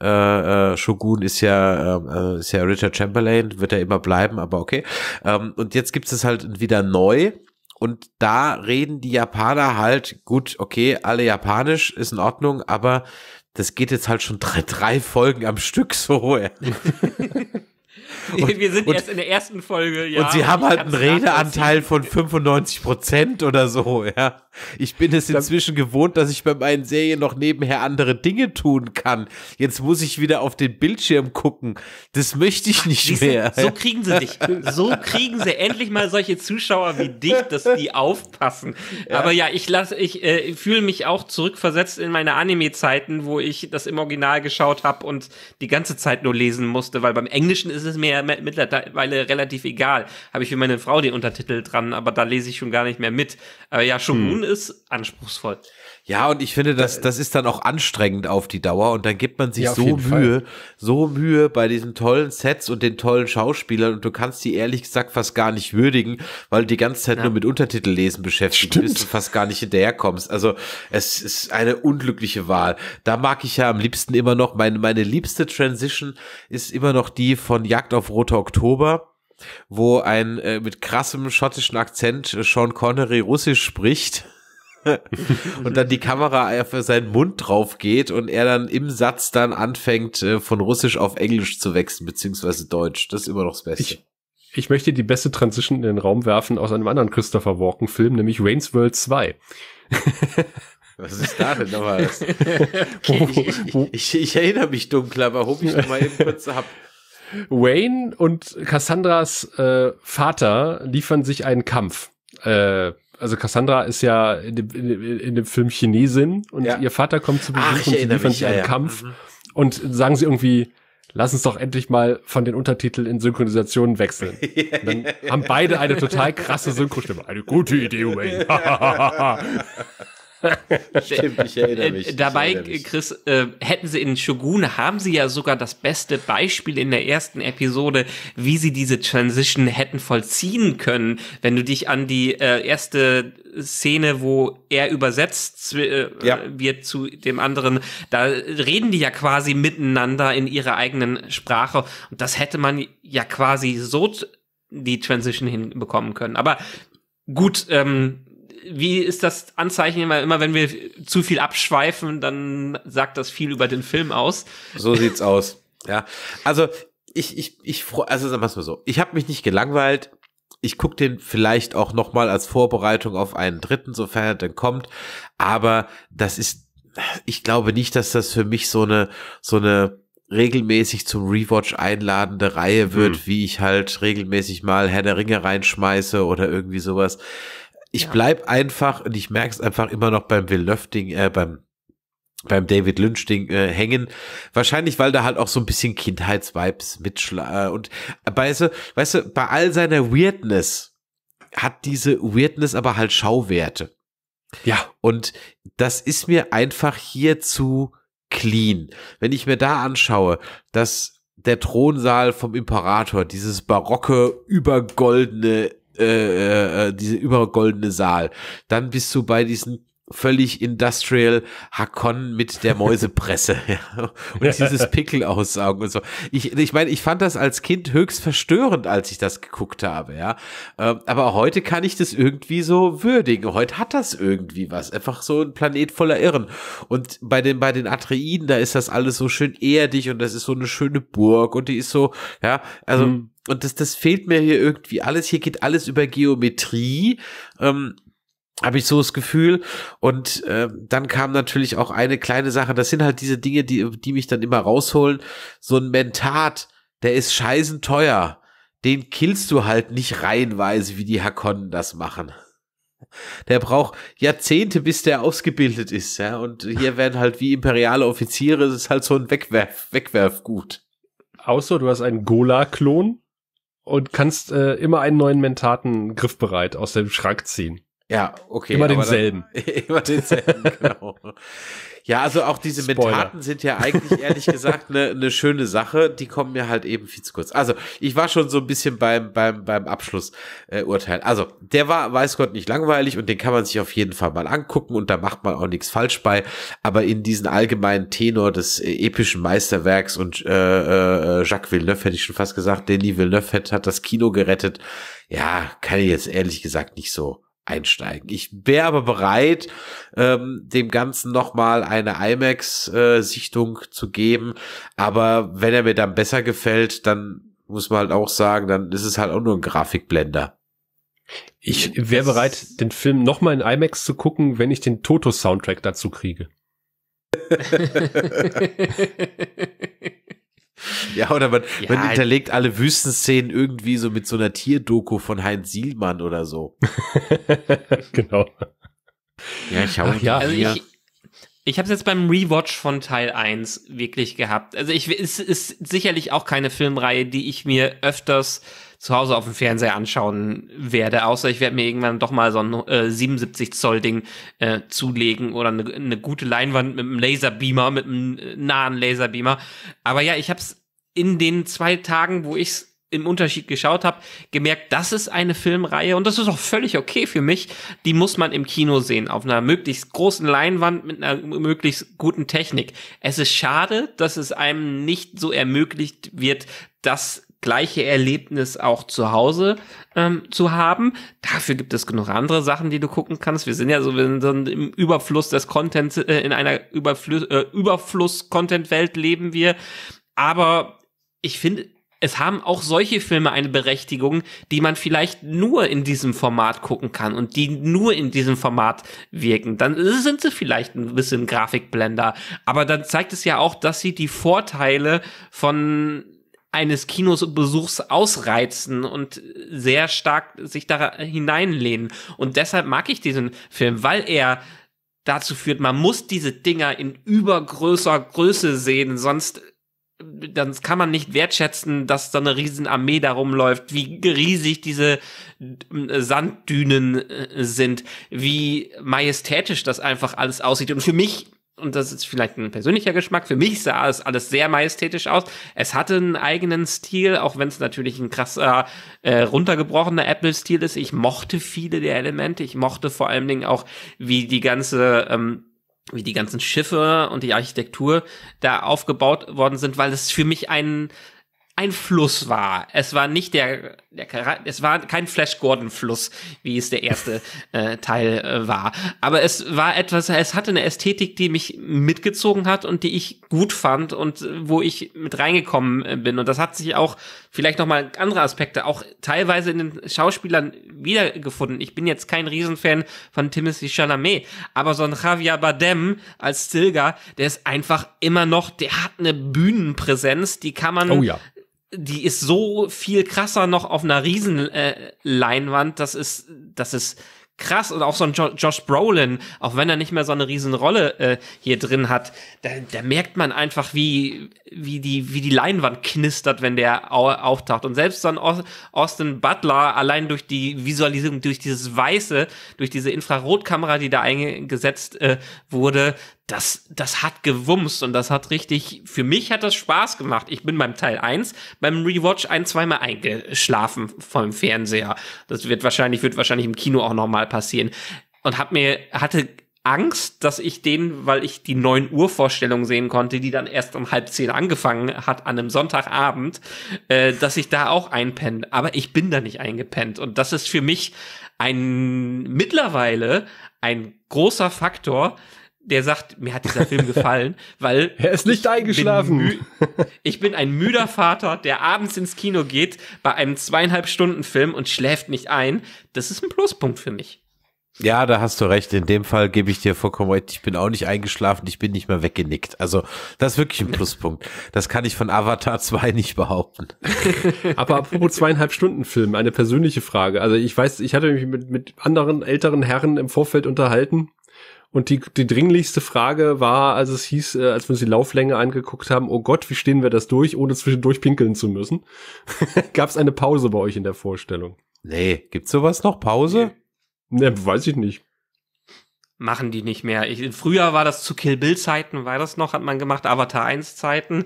äh, äh, Shogun ist ja, ähm, äh, ist ja Richard Chamberlain, wird er ja immer bleiben, aber okay. Ähm, und jetzt gibt's es halt wieder neu. Und da reden die Japaner halt, gut, okay, alle japanisch ist in Ordnung, aber das geht jetzt halt schon drei, drei Folgen am Stück so. Ja. und, wir sind und, erst in der ersten Folge, ja. Und sie haben halt einen Redeanteil von 95 Prozent oder so, ja. Ich bin es inzwischen gewohnt, dass ich bei meinen Serien noch nebenher andere Dinge tun kann. Jetzt muss ich wieder auf den Bildschirm gucken. Das möchte ich nicht Ach, mehr. So kriegen sie dich. So kriegen sie endlich mal solche Zuschauer wie dich, dass die aufpassen. Ja. Aber ja, ich lasse, ich äh, fühle mich auch zurückversetzt in meine Anime-Zeiten, wo ich das im Original geschaut habe und die ganze Zeit nur lesen musste, weil beim Englischen ist es mir mittlerweile relativ egal. Habe ich für meine Frau den Untertitel dran, aber da lese ich schon gar nicht mehr mit. Aber ja, Shogun hm ist anspruchsvoll. Ja, und ich finde, das, das ist dann auch anstrengend auf die Dauer und dann gibt man sich ja, so Mühe, Fall. so Mühe bei diesen tollen Sets und den tollen Schauspielern und du kannst die ehrlich gesagt fast gar nicht würdigen, weil du die ganze Zeit ja. nur mit Untertitel lesen beschäftigt Stimmt. bist und fast gar nicht hinterherkommst. Also es ist eine unglückliche Wahl. Da mag ich ja am liebsten immer noch, meine, meine liebste Transition ist immer noch die von Jagd auf Roter Oktober wo ein äh, mit krassem schottischen Akzent äh, Sean Connery Russisch spricht und dann die Kamera auf seinen Mund drauf geht und er dann im Satz dann anfängt, äh, von Russisch auf Englisch zu wechseln, beziehungsweise Deutsch. Das ist immer noch das Beste. Ich, ich möchte die beste Transition in den Raum werfen aus einem anderen Christopher Walken-Film, nämlich Wayne's World 2. Was ist da denn nochmal? Okay, ich, ich, ich, ich, erinnere mich dunkel, aber hob ich mal eben kurz ab. Wayne und Cassandras äh, Vater liefern sich einen Kampf. Äh, also Cassandra ist ja in dem, in, in dem Film Chinesin und ja. ihr Vater kommt zu Besuch Ach, und sie liefern sich einen ja. Kampf mhm. und sagen sie irgendwie, lass uns doch endlich mal von den Untertiteln in Synchronisationen wechseln. Und dann haben beide eine total krasse Synchrostimme. Eine gute Idee, Wayne. Stimmt, ich erinnere mich. Dabei, erinnere Chris, äh, hätten sie in Shogun, haben sie ja sogar das beste Beispiel in der ersten Episode, wie sie diese Transition hätten vollziehen können. Wenn du dich an die äh, erste Szene, wo er übersetzt äh, ja. wird zu dem anderen, da reden die ja quasi miteinander in ihrer eigenen Sprache. Und das hätte man ja quasi so die Transition hinbekommen können. Aber gut, ähm, wie ist das Anzeichen immer, immer wenn wir zu viel abschweifen, dann sagt das viel über den Film aus. So sieht's aus. Ja, also ich ich ich freue, also sagen wir mal so, ich habe mich nicht gelangweilt. Ich gucke den vielleicht auch nochmal als Vorbereitung auf einen dritten, sofern er denn kommt. Aber das ist, ich glaube nicht, dass das für mich so eine so eine regelmäßig zum Rewatch einladende Reihe wird, hm. wie ich halt regelmäßig mal Herr der Ringe reinschmeiße oder irgendwie sowas ich ja. bleib einfach und ich merke es einfach immer noch beim Will Löfting, äh, beim beim David Lynch Ding äh, hängen. Wahrscheinlich, weil da halt auch so ein bisschen Kindheitsvibes mitschla äh, und äh, weißt du, weißt du, bei all seiner Weirdness hat diese Weirdness aber halt Schauwerte. Ja. Und das ist mir einfach hier zu clean. Wenn ich mir da anschaue, dass der Thronsaal vom Imperator, dieses barocke, übergoldene äh, äh, äh, diese übergoldene Saal. Dann bist du bei diesen völlig industrial Hakon mit der Mäusepresse und dieses Pickel aussaugen und so. Ich, ich meine, ich fand das als Kind höchst verstörend, als ich das geguckt habe, ja. Ähm, aber heute kann ich das irgendwie so würdigen. Heute hat das irgendwie was. Einfach so ein Planet voller Irren. Und bei den, bei den Atreiden, da ist das alles so schön erdig und das ist so eine schöne Burg und die ist so, ja, also. Mhm und das, das fehlt mir hier irgendwie alles. Hier geht alles über Geometrie. Ähm, habe ich so das Gefühl. Und äh, dann kam natürlich auch eine kleine Sache. Das sind halt diese Dinge, die, die mich dann immer rausholen. So ein Mentat, der ist scheißen teuer. Den killst du halt nicht reihenweise, wie die Hakonnen das machen. Der braucht Jahrzehnte, bis der ausgebildet ist, ja. Und hier werden halt wie imperiale Offiziere, das ist halt so ein Wegwerf, Wegwerfgut. Außer du hast einen Gola-Klon, und kannst äh, immer einen neuen Mentaten griffbereit aus dem Schrank ziehen. Ja, okay. Immer denselben. Dann, immer denselben, genau. ja, also auch diese Spoiler. Mentaten sind ja eigentlich, ehrlich gesagt, eine ne schöne Sache. Die kommen mir halt eben viel zu kurz. Also, ich war schon so ein bisschen beim, beim, beim Abschlussurteil. Äh, Urteil. also, der war, weiß Gott, nicht langweilig und den kann man sich auf jeden Fall mal angucken und da macht man auch nichts falsch bei. Aber in diesen allgemeinen Tenor des äh, epischen Meisterwerks und äh, äh, Jacques Villeneuve, hätte ich schon fast gesagt, Denis Villeneuve hat, hat das Kino gerettet. Ja, kann ich jetzt ehrlich gesagt nicht so einsteigen. Ich wäre aber bereit, ähm, dem Ganzen nochmal eine IMAX-Sichtung äh, zu geben. Aber wenn er mir dann besser gefällt, dann muss man halt auch sagen, dann ist es halt auch nur ein Grafikblender. Ich wäre bereit, den Film nochmal in IMAX zu gucken, wenn ich den Toto-Soundtrack dazu kriege. Ja, oder man, ja, man halt. hinterlegt alle Wüstenszenen irgendwie so mit so einer Tierdoku von Heinz Sielmann oder so. genau. Ja, ich habe ja. Also ich, ich habe es jetzt beim Rewatch von Teil 1 wirklich gehabt. Also ich es ist sicherlich auch keine Filmreihe, die ich mir öfters zu Hause auf dem Fernseher anschauen werde, außer ich werde mir irgendwann doch mal so ein äh, 77 Zoll Ding äh, zulegen oder ne, eine ne gute Leinwand mit einem Laserbeamer, mit einem äh, nahen Laserbeamer. Aber ja, ich habe es in den zwei Tagen, wo ich's im Unterschied geschaut habe, gemerkt, das ist eine Filmreihe und das ist auch völlig okay für mich. Die muss man im Kino sehen, auf einer möglichst großen Leinwand mit einer möglichst guten Technik. Es ist schade, dass es einem nicht so ermöglicht wird, das gleiche Erlebnis auch zu Hause ähm, zu haben. Dafür gibt es genug andere Sachen, die du gucken kannst. Wir sind ja so, im Überfluss des Contents, äh, in einer Überfluss, äh, Überfluss-Content-Welt leben wir. Aber ich finde, es haben auch solche Filme eine Berechtigung, die man vielleicht nur in diesem Format gucken kann und die nur in diesem Format wirken. Dann sind sie vielleicht ein bisschen Grafikblender, aber dann zeigt es ja auch, dass sie die Vorteile von eines Kinobesuchs ausreizen und sehr stark sich da hineinlehnen. Und deshalb mag ich diesen Film, weil er dazu führt, man muss diese Dinger in übergrößer Größe sehen, sonst dann kann man nicht wertschätzen, dass so eine Riesenarmee da rumläuft, wie riesig diese äh, Sanddünen äh, sind, wie majestätisch das einfach alles aussieht. Und für mich und das ist vielleicht ein persönlicher Geschmack, für mich sah es alles sehr majestätisch aus. Es hatte einen eigenen Stil, auch wenn es natürlich ein krasser, äh, runtergebrochener Apple-Stil ist. Ich mochte viele der Elemente. Ich mochte vor allen Dingen auch, wie die ganze ähm, wie die ganzen Schiffe und die Architektur da aufgebaut worden sind, weil es für mich ein, ein Fluss war. Es war nicht der, der es war kein Flash Gordon Fluss, wie es der erste äh, Teil äh, war. Aber es war etwas, es hatte eine Ästhetik, die mich mitgezogen hat und die ich gut fand und äh, wo ich mit reingekommen äh, bin. Und das hat sich auch vielleicht nochmal andere Aspekte auch teilweise in den Schauspielern wiedergefunden. Ich bin jetzt kein Riesenfan von Timothy Chalamet, aber so ein Javier Badem als Stilgar, der ist einfach immer noch, der hat eine Bühnenpräsenz, die kann man oh ja die ist so viel krasser noch auf einer riesen äh, Leinwand, das ist, das ist krass. Und auch so ein jo Josh Brolin, auch wenn er nicht mehr so eine riesen Rolle äh, hier drin hat, da, da merkt man einfach, wie, wie, die, wie die Leinwand knistert, wenn der au auftaucht. Und selbst so ein Austin Butler, allein durch die Visualisierung, durch dieses Weiße, durch diese Infrarotkamera, die da eingesetzt äh, wurde, das, das hat gewumst und das hat richtig, für mich hat das Spaß gemacht. Ich bin beim Teil 1 beim Rewatch ein, zweimal eingeschlafen vom Fernseher. Das wird wahrscheinlich, wird wahrscheinlich im Kino auch nochmal passieren. Und hab mir, hatte Angst, dass ich den, weil ich die 9 Uhr Vorstellung sehen konnte, die dann erst um halb zehn angefangen hat an einem Sonntagabend, äh, dass ich da auch einpenne. Aber ich bin da nicht eingepennt. Und das ist für mich ein, mittlerweile ein großer Faktor, der sagt, mir hat dieser Film gefallen, weil. Er ist nicht eingeschlafen. Bin ich bin ein müder Vater, der abends ins Kino geht bei einem zweieinhalb Stunden Film und schläft nicht ein. Das ist ein Pluspunkt für mich. Ja, da hast du recht. In dem Fall gebe ich dir vollkommen recht. Ich bin auch nicht eingeschlafen, ich bin nicht mehr weggenickt. Also, das ist wirklich ein Pluspunkt. Das kann ich von Avatar 2 nicht behaupten. Aber apropos zweieinhalb Stunden Film, eine persönliche Frage. Also, ich weiß, ich hatte mich mit, mit anderen älteren Herren im Vorfeld unterhalten und die, die dringlichste Frage war, als es hieß, äh, als wir uns die Lauflänge angeguckt haben, oh Gott, wie stehen wir das durch, ohne zwischendurch pinkeln zu müssen? Gab es eine Pause bei euch in der Vorstellung? Nee, gibt's sowas noch? Pause? Nee. nee, weiß ich nicht. Machen die nicht mehr. Ich, früher war das zu Kill Bill Zeiten, war das noch, hat man gemacht, Avatar 1 Zeiten.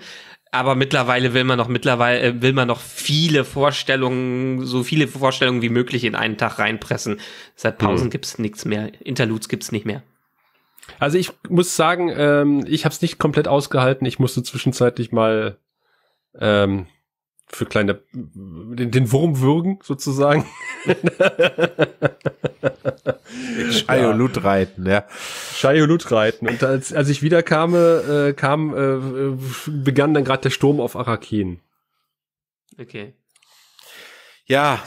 Aber mittlerweile will man noch mittlerweile äh, will man noch viele Vorstellungen, so viele Vorstellungen wie möglich in einen Tag reinpressen. Seit Pausen hm. gibt's nichts mehr, Interludes gibt's nicht mehr. Also ich muss sagen, ähm, ich habe es nicht komplett ausgehalten. Ich musste zwischenzeitlich mal ähm, für kleine den, den Wurm würgen sozusagen. Schajolut reiten, ja. Schajolut reiten. Und als, als ich wiederkam, äh, kam, äh, begann dann gerade der Sturm auf Arakin. Okay. Ja,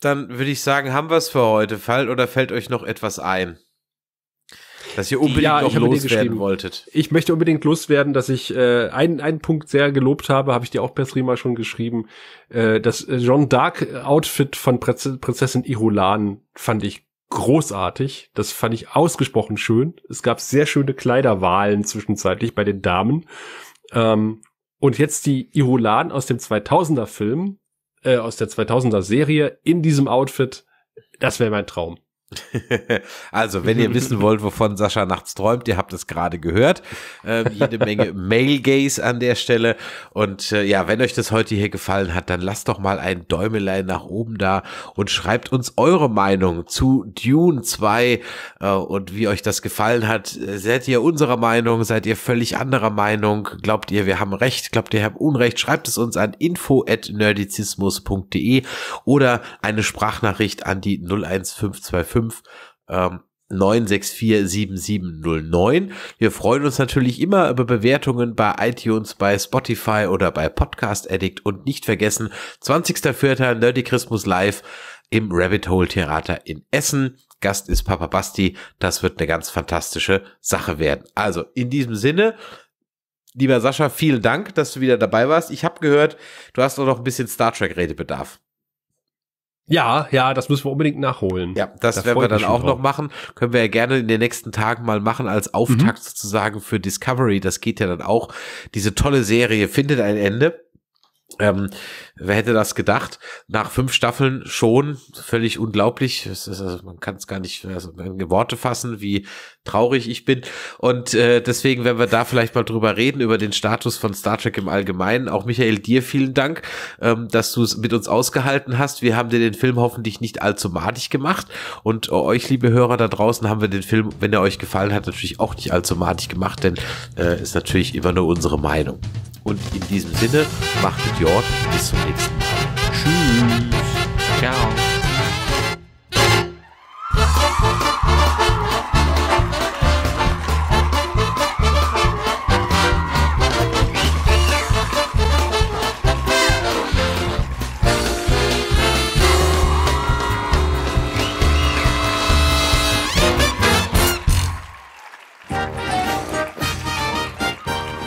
dann würde ich sagen, haben wir es für heute. Fall oder fällt euch noch etwas ein? Dass ihr unbedingt ja, noch loswerden wolltet. Ich möchte unbedingt loswerden, dass ich äh, einen, einen Punkt sehr gelobt habe, habe ich dir auch per Stream mal schon geschrieben. Äh, das Jean Dark Outfit von Prez Prinzessin Irolan fand ich großartig. Das fand ich ausgesprochen schön. Es gab sehr schöne Kleiderwahlen zwischenzeitlich bei den Damen. Ähm, und jetzt die Irulan aus dem 2000er Film, äh, aus der 2000er Serie in diesem Outfit. Das wäre mein Traum. also, wenn ihr wissen wollt, wovon Sascha nachts träumt, ihr habt es gerade gehört. Ähm, jede Menge Mailgaze an der Stelle. Und äh, ja, wenn euch das heute hier gefallen hat, dann lasst doch mal ein Däumelein nach oben da und schreibt uns eure Meinung zu Dune 2 äh, und wie euch das gefallen hat. Äh, seid ihr unserer Meinung? Seid ihr völlig anderer Meinung? Glaubt ihr, wir haben recht? Glaubt ihr, ihr habt Unrecht? Schreibt es uns an info.nerdizismus.de oder eine Sprachnachricht an die 01525 5 ähm, 9647709. Wir freuen uns natürlich immer über Bewertungen bei iTunes, bei Spotify oder bei Podcast Addict und nicht vergessen, 20.04. Nerdy Christmas Live im Rabbit Hole Theater in Essen. Gast ist Papa Basti. Das wird eine ganz fantastische Sache werden. Also in diesem Sinne, lieber Sascha, vielen Dank, dass du wieder dabei warst. Ich habe gehört, du hast auch noch ein bisschen Star Trek Redebedarf. Ja, ja, das müssen wir unbedingt nachholen. Ja, das da werden wir dann auch drauf. noch machen. Können wir ja gerne in den nächsten Tagen mal machen als Auftakt mhm. sozusagen für Discovery. Das geht ja dann auch. Diese tolle Serie findet ein Ende. Ähm, wer hätte das gedacht? Nach fünf Staffeln schon völlig unglaublich. Ist, also man kann es gar nicht also in Worte fassen, wie traurig ich bin. Und äh, deswegen werden wir da vielleicht mal drüber reden, über den Status von Star Trek im Allgemeinen. Auch Michael, dir vielen Dank, ähm, dass du es mit uns ausgehalten hast. Wir haben dir den Film hoffentlich nicht allzu madig gemacht. Und äh, euch, liebe Hörer da draußen, haben wir den Film, wenn er euch gefallen hat, natürlich auch nicht allzu madig gemacht, denn äh, ist natürlich immer nur unsere Meinung. Und in diesem Sinne, macht es Jord. Bis zum nächsten Mal. Tschüss. Ciao.